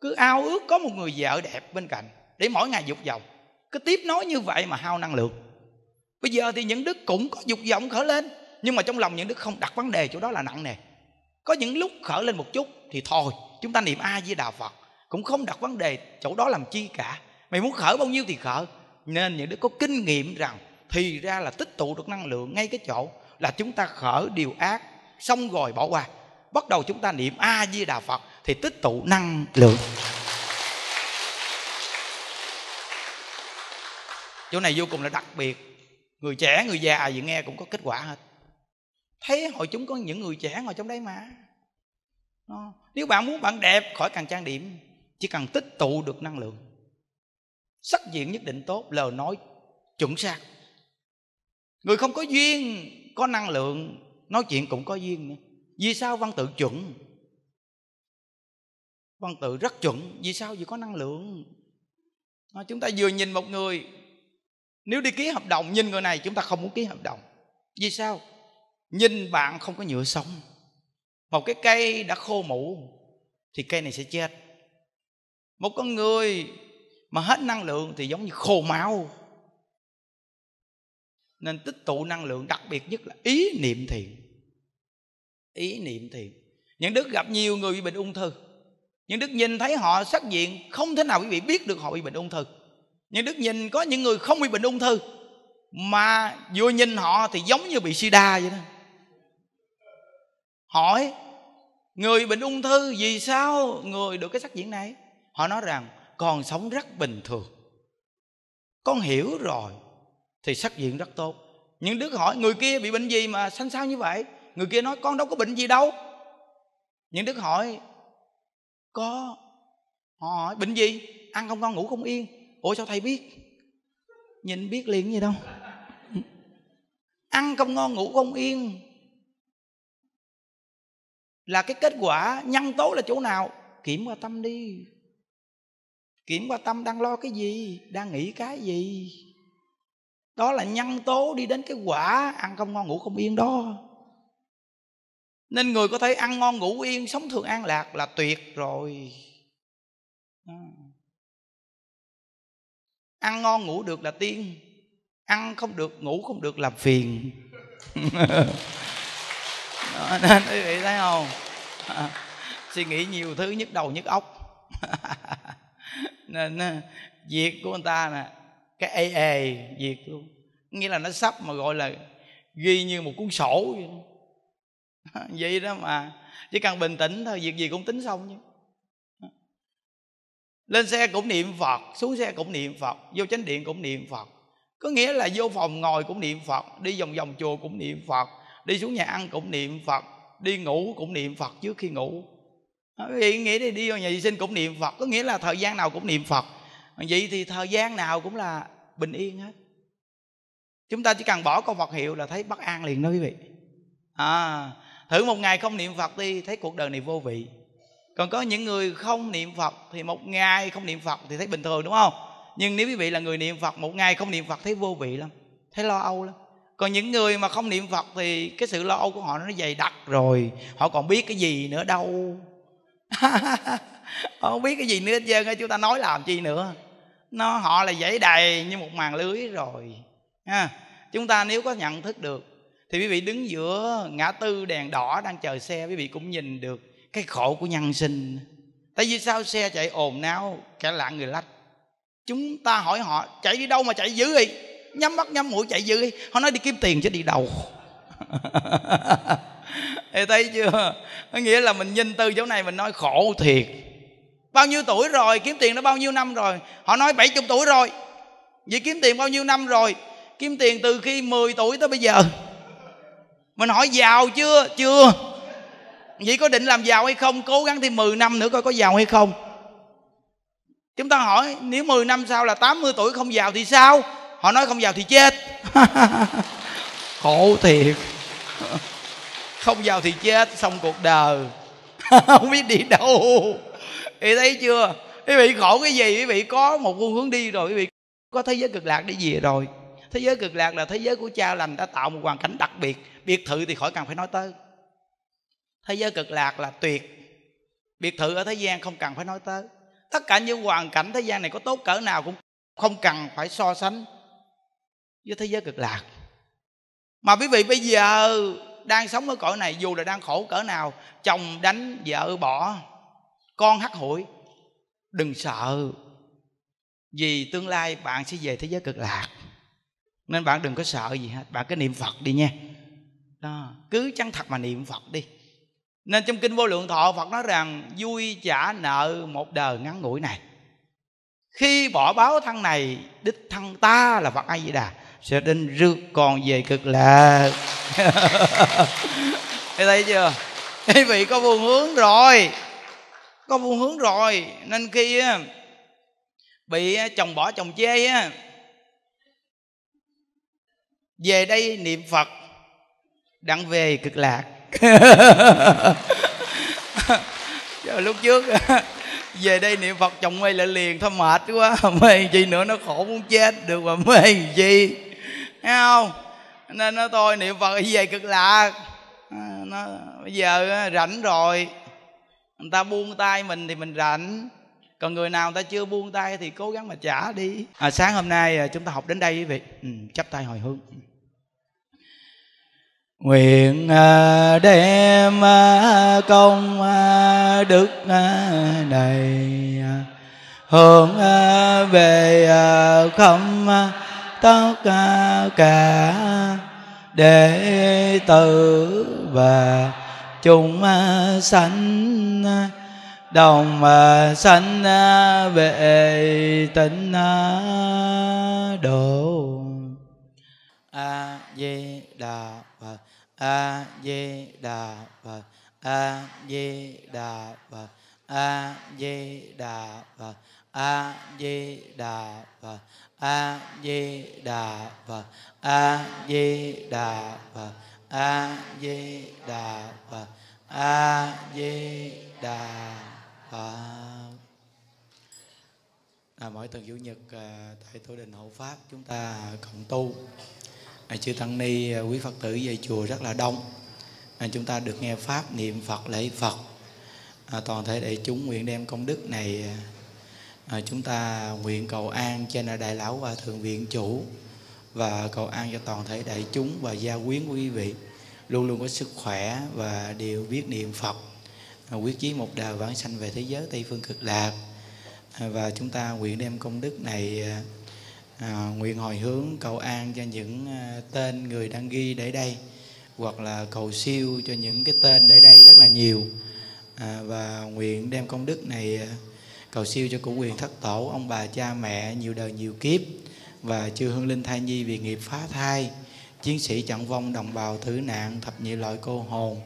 cứ ao ước có một người vợ đẹp bên cạnh để mỗi ngày dục vọng cứ tiếp nói như vậy mà hao năng lượng bây giờ thì những đức cũng có dục vọng khởi lên nhưng mà trong lòng những đức không đặt vấn đề chỗ đó là nặng nề có những lúc khởi lên một chút thì thôi chúng ta niệm a di đà phật cũng không đặt vấn đề chỗ đó làm chi cả mày muốn khởi bao nhiêu thì khởi nên những đứa có kinh nghiệm rằng thì ra là tích tụ được năng lượng ngay cái chỗ là chúng ta khởi điều ác xong rồi bỏ qua bắt đầu chúng ta niệm a di đà phật thì tích tụ năng lượng chỗ này vô cùng là đặc biệt người trẻ người già gì nghe cũng có kết quả hết thấy hội chúng có những người trẻ ngồi trong đấy mà nếu bạn muốn bạn đẹp khỏi cần trang điểm chỉ cần tích tụ được năng lượng sắc diện nhất định tốt lời nói chuẩn xác người không có duyên có năng lượng nói chuyện cũng có duyên nữa vì sao văn tự chuẩn văn tự rất chuẩn vì sao vì có năng lượng à, chúng ta vừa nhìn một người nếu đi ký hợp đồng nhìn người này chúng ta không muốn ký hợp đồng vì sao nhìn bạn không có nhựa sống một cái cây đã khô mũ thì cây này sẽ chết một con người mà hết năng lượng thì giống như khô máu nên tích tụ năng lượng đặc biệt nhất là ý niệm thiện ý niệm thiện những đức gặp nhiều người bị bệnh ung thư những đức nhìn thấy họ xuất diện không thể nào quý vị biết được họ bị bệnh ung thư những đức nhìn có những người không bị bệnh ung thư mà vừa nhìn họ thì giống như bị sida vậy đó hỏi người bệnh ung thư vì sao người được cái sắc diện này họ nói rằng còn sống rất bình thường con hiểu rồi thì sắc diện rất tốt những đức hỏi người kia bị bệnh gì mà xanh xao như vậy người kia nói con đâu có bệnh gì đâu những đức hỏi có họ hỏi bệnh gì ăn không ngon ngủ không yên ủa sao thầy biết nhìn biết liền gì đâu <laughs> ăn không ngon ngủ không yên là cái kết quả nhân tố là chỗ nào kiểm qua tâm đi kiểm qua tâm đang lo cái gì đang nghĩ cái gì đó là nhân tố đi đến cái quả ăn không ngon ngủ không yên đó nên người có thể ăn ngon ngủ yên sống thường an lạc là tuyệt rồi à. ăn ngon ngủ được là tiên ăn không được ngủ không được làm phiền <laughs> Đó, nên quý vị thấy không à, <laughs> suy nghĩ nhiều thứ nhức đầu nhức óc <laughs> nên ờ, việc của người ta nè cái ê ê việc luôn nghĩa là nó sắp mà gọi là ghi như một cuốn sổ vậy đó <laughs> vậy đó mà chỉ cần bình tĩnh thôi việc gì cũng tính xong chứ lên xe cũng niệm phật xuống xe cũng niệm phật vô chánh điện cũng niệm phật có nghĩa là vô phòng ngồi cũng niệm phật đi vòng vòng chùa cũng niệm phật đi xuống nhà ăn cũng niệm phật đi ngủ cũng niệm phật trước khi ngủ vậy nghĩa đi đi vào nhà vệ sinh cũng niệm phật có nghĩa là thời gian nào cũng niệm phật vậy thì thời gian nào cũng là bình yên hết chúng ta chỉ cần bỏ câu phật hiệu là thấy bất an liền đó quý vị à thử một ngày không niệm phật đi thấy cuộc đời này vô vị còn có những người không niệm phật thì một ngày không niệm phật thì thấy bình thường đúng không nhưng nếu quý vị là người niệm phật một ngày không niệm phật thấy vô vị lắm thấy lo âu lắm còn những người mà không niệm phật thì cái sự lo âu của họ nó dày đặc rồi họ còn biết cái gì nữa đâu <laughs> họ không biết cái gì nữa hết trơn chúng ta nói làm chi nữa nó họ là dãy đầy như một màn lưới rồi ha chúng ta nếu có nhận thức được thì quý vị đứng giữa ngã tư đèn đỏ đang chờ xe quý vị cũng nhìn được cái khổ của nhân sinh tại vì sao xe chạy ồn náo kẻ lạ người lách chúng ta hỏi họ chạy đi đâu mà chạy dữ vậy nhắm mắt nhắm mũi chạy dữ vậy họ nói đi kiếm tiền chứ đi đâu Thì <laughs> thấy chưa có nghĩa là mình nhìn từ chỗ này mình nói khổ thiệt bao nhiêu tuổi rồi kiếm tiền đã bao nhiêu năm rồi họ nói 70 tuổi rồi vậy kiếm tiền bao nhiêu năm rồi kiếm tiền từ khi 10 tuổi tới bây giờ mình hỏi giàu chưa chưa vậy có định làm giàu hay không cố gắng thêm 10 năm nữa coi có giàu hay không chúng ta hỏi nếu 10 năm sau là 80 tuổi không giàu thì sao họ nói không giàu thì chết <laughs> khổ thiệt không giàu thì chết xong cuộc đời <laughs> không biết đi đâu ý thấy chưa quý vị khổ cái gì quý vị có một phương hướng đi rồi quý vị có thế giới cực lạc để về rồi thế giới cực lạc là thế giới của cha lành đã tạo một hoàn cảnh đặc biệt biệt thự thì khỏi cần phải nói tới thế giới cực lạc là tuyệt biệt thự ở thế gian không cần phải nói tới tất cả những hoàn cảnh thế gian này có tốt cỡ nào cũng không cần phải so sánh với thế giới cực lạc mà quý vị bây giờ đang sống ở cõi này dù là đang khổ cỡ nào chồng đánh vợ bỏ con hắt hủi đừng sợ vì tương lai bạn sẽ về thế giới cực lạc nên bạn đừng có sợ gì hết bạn cứ niệm phật đi nha đó, cứ chân thật mà niệm phật đi nên trong kinh vô lượng thọ phật nói rằng vui trả nợ một đời ngắn ngủi này khi bỏ báo thân này đích thân ta là phật a di đà sẽ đến rước còn về cực lạc <laughs> thấy chưa quý vị có phương hướng rồi có phương hướng rồi nên khi bị chồng bỏ chồng chê á về đây niệm phật đặng về cực lạc <laughs> lúc trước <laughs> về đây niệm phật chồng mê lại liền thôi mệt quá <laughs> mê gì nữa nó khổ muốn chết được mà mê gì thấy không nên nó thôi niệm phật về cực lạc à, nó bây giờ rảnh rồi người ta buông tay mình thì mình rảnh còn người nào người ta chưa buông tay thì cố gắng mà trả đi à, sáng hôm nay à, chúng ta học đến đây quý vị ừ, chắp tay hồi hương nguyện à, đem à, công à, đức này hướng về không tất cả để tử và chúng sanh đồng sanh về tịnh độ a di đà a di đà phật a di đà phật a di đà phật a di đà phật a di đà phật a di đà phật a di đà phật a di đà phật à, mỗi tuần chủ nhật à, tại tổ đình hộ pháp chúng ta cộng tu à, chư tăng ni quý phật tử về chùa rất là đông à, chúng ta được nghe pháp niệm phật lễ phật à, toàn thể đại chúng nguyện đem công đức này à, à chúng ta nguyện cầu an trên đại lão và thượng viện chủ và cầu an cho toàn thể đại chúng và gia quyến của quý vị luôn luôn có sức khỏe và đều biết niệm phật à, quyết chí một đời vãng sanh về thế giới tây phương cực lạc à, và chúng ta nguyện đem công đức này à, à, nguyện hồi hướng cầu an cho những à, tên người đang ghi để đây hoặc là cầu siêu cho những cái tên để đây rất là nhiều à, và nguyện đem công đức này à, cầu siêu cho cụ quyền thất tổ ông bà cha mẹ nhiều đời nhiều kiếp và chư hương linh thai nhi vì nghiệp phá thai chiến sĩ chặn vong đồng bào tử nạn thập nhị loại cô hồn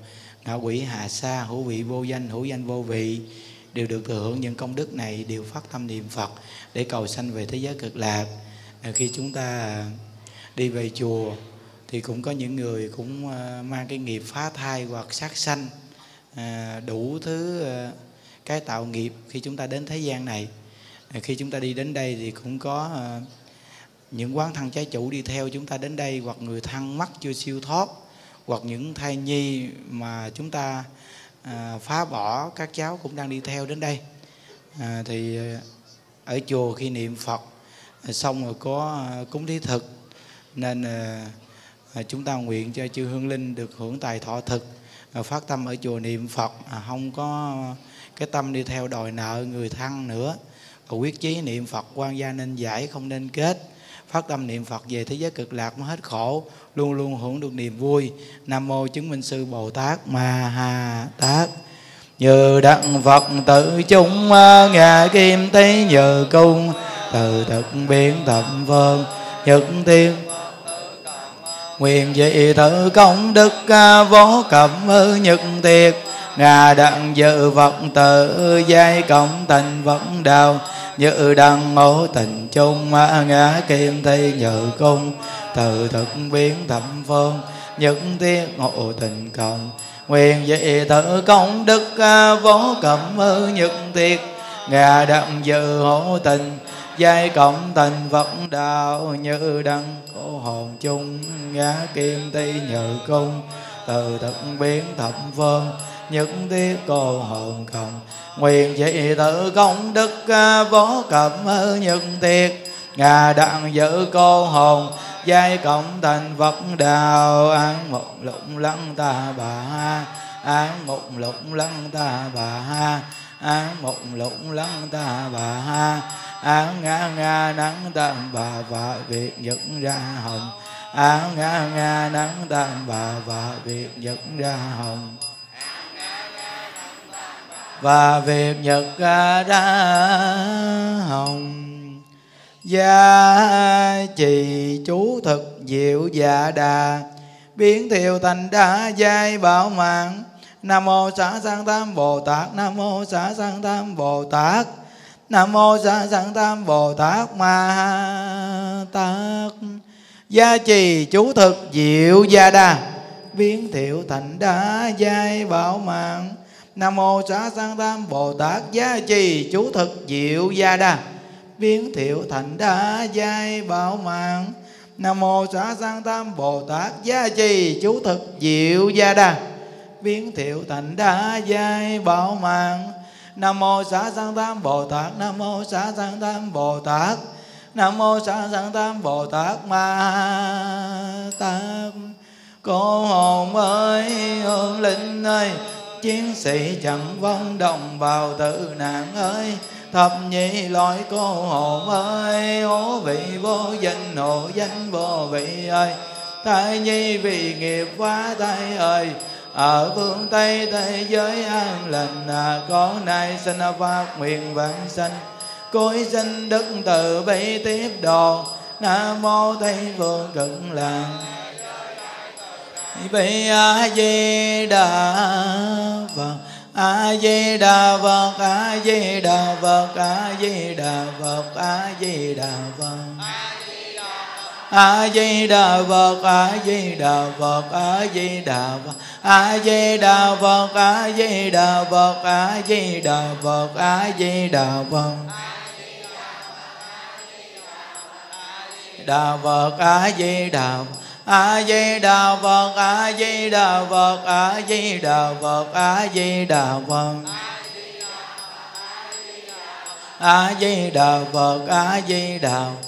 ngạ quỷ hà sa hữu vị vô danh hữu danh vô vị đều được thừa hưởng những công đức này đều phát tâm niệm phật để cầu sanh về thế giới cực lạc Ờ, khi chúng ta đi về chùa thì cũng có những người cũng ờ, mang cái nghiệp phá thai hoặc sát sanh ờ, đủ thứ cái tạo nghiệp khi chúng ta đến thế gian này khi chúng ta đi đến đây thì cũng có những quán thân trái chủ đi theo chúng ta đến đây hoặc người thân mắc chưa siêu thoát hoặc những thai nhi mà chúng ta phá bỏ các cháu cũng đang đi theo đến đây thì ở chùa khi niệm phật xong rồi có à, cúng thí thực nên à, à, chúng ta nguyện cho chư hương linh được hưởng tài thọ thực phát tâm ở chùa niệm phật không có cái tâm đi theo đòi nợ người thân nữa quyết chí niệm phật quan gia nên giải không nên kết phát tâm niệm phật về thế giới cực lạc mới hết khổ luôn luôn hưởng được niềm vui nam mô chứng minh sư bồ tát ma ha tát như đặng phật tự chúng nghe kim tế nhờ cung từ thực biến thập phương nhất tiên nguyện dị tự công đức vô cẩm hư nhật tiệt ngà đặng dự vật tự giai cộng thành vẫn đạo như đăng ngộ tình chung ngã kim thi nhự cung từ thực biến thẩm phương những tiết ngộ tình cộng nguyện dị tự công đức vô cẩm hư nhật tiệt ngà đặng dự hộ tình giai cộng thành Phật đạo như đăng cổ hồn chung ngã kim ti nhờ cung từ thực biến thập phương những tiết cô hồn cộng nguyện dị tự công đức à, vô cẩm những tiết ngà đặng giữ cô hồn giai cộng thành Phật đạo án một lũng lăng ta bà ha án một lũng lăng ta bà ha án một lũng lăng ta bà ha áo ngã ngã nắng tam bà và việc nhận ra hồng áo ngã ngã nắng tam bà và việc nhận ra hồng và việc nhật ra hồng gia trì chú thực diệu dạ đà biến thiều thành đa giai bảo mạng nam mô xã sang tam bồ tát nam mô xã sang tam bồ tát nam mô sa sẵn tam bồ tát ma ha tát gia trì chú thực diệu gia đa biến thiệu thành đá giai bảo mạng nam mô xá sang tam bồ tát gia trì chú thực diệu gia đa biến thiệu thành đá giai bảo mạng nam mô xá sang tam bồ tát gia trì chú thực diệu gia đa biến thiệu thành đá giai bảo mạng nam mô xá sanh tam bồ tát nam mô xá sanh tam bồ tát nam mô xá sanh tam bồ tát ma tát cô hồn ơi hương linh ơi chiến sĩ chẳng vâng vong đồng bào tử nạn ơi thập nhị loại cô hồn ơi hố vị vô danh hộ danh vô vị ơi thai nhi vì nghiệp quá thai ơi ở phương tây thế giới an lành à có nay sinh à, phát nguyện vãng sanh cối sinh đức từ bi tiếp đồ nam mô tây phương cực lạc bi a di đà phật a di đà phật a di đà phật a di đà phật a di đà phật a di đà phật a di đà phật a di đà phật a di đà phật a di đà phật a di đà phật a di đà phật đà phật a di đà phật a di đà phật a di đà phật a di đà phật a di đà phật a di đà phật a di đà phật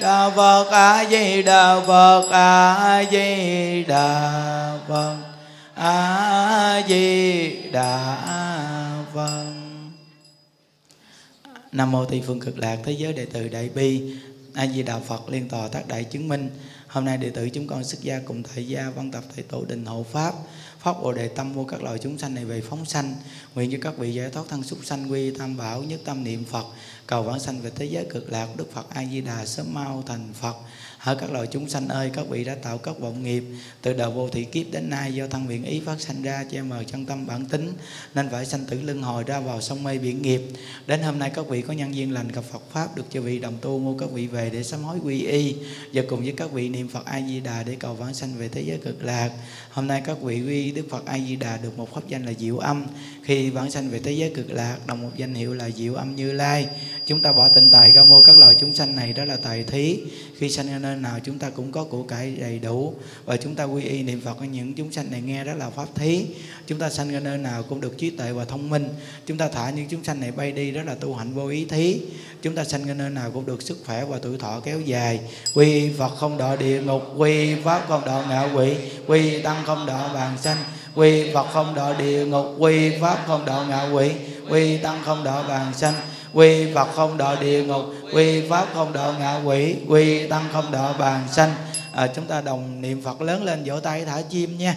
đà phật a di đà phật a di đà phật a di đà phật nam mô tây phương cực lạc thế giới đệ tử đại bi a di đà phật liên tòa tác đại chứng minh hôm nay đệ tử chúng con xuất gia cùng tại gia văn tập thầy tổ đình hộ pháp phát bồ đề tâm vô các loài chúng sanh này về phóng sanh nguyện cho các vị giải thoát thân súc sanh quy tam bảo nhất tâm niệm phật cầu vãng sanh về thế giới cực lạc đức phật a di đà sớm mau thành phật hỡi các loài chúng sanh ơi các vị đã tạo các vọng nghiệp từ đầu vô thị kiếp đến nay do thân nguyện ý phát sanh ra che mờ chân tâm bản tính nên phải sanh tử luân hồi ra vào sông mê biển nghiệp đến hôm nay các vị có nhân duyên lành gặp phật pháp được cho vị đồng tu mua các vị về để sám hối quy y và cùng với các vị niệm phật a di đà để cầu vãng sanh về thế giới cực lạc hôm nay các vị quy đức phật a di đà được một pháp danh là diệu âm khi vãng sanh về thế giới cực lạc đồng một danh hiệu là diệu âm như lai chúng ta bỏ tịnh tài ra mua các loài chúng sanh này đó là tài thí khi sanh ở nơi nào chúng ta cũng có của cải đầy đủ và chúng ta quy y niệm phật những chúng sanh này nghe đó là pháp thí chúng ta sanh ra nơi nào cũng được trí tuệ và thông minh chúng ta thả những chúng sanh này bay đi đó là tu hạnh vô ý thí chúng ta sanh ra nơi nào cũng được sức khỏe và tuổi thọ kéo dài quy phật không đọa địa ngục quy pháp không đọa ngạ quỷ quy tăng không đọa vàng sanh quy phật không đọa địa ngục quy pháp không đọa ngạ quỷ quy tăng không đọa vàng sanh quy phật không đọa địa ngục quy pháp không đọa ngạ quỷ quy tăng không đọa vàng sanh à, chúng ta đồng niệm phật lớn lên vỗ tay thả chim nha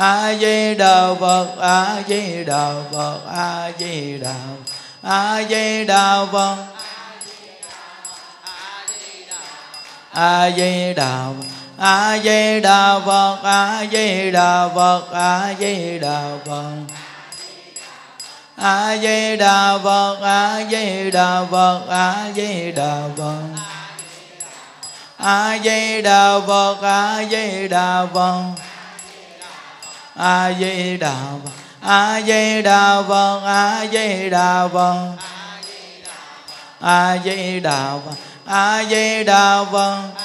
a di đà phật a di đà phật a di đà a di đà phật a di đà a di đà phật a di đà phật a di đà phật a di đà phật a di đà phật a di đà phật a di đà phật a di đà phật a di đà phật a di đà phật a di đà phật a di đà phật a di đà phật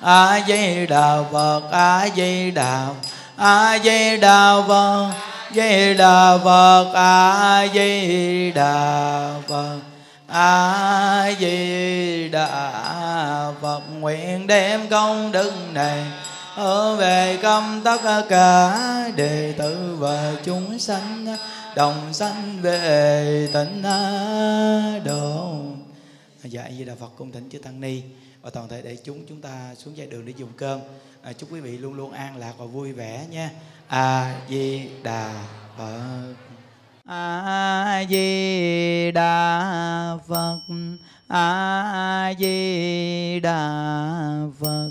a di đà phật a di đà phật a di đà phật di đà phật a di đà phật a di đà phật nguyện đem công đức này ở về công tất cả đệ tử và chúng sanh đồng sanh về tịnh độ dạ như là phật cung thỉnh chư tăng ni và toàn thể đại chúng chúng ta xuống dây đường để dùng cơm à, chúc quý vị luôn luôn an lạc và vui vẻ nha a di đà phật a di đà phật a di đà phật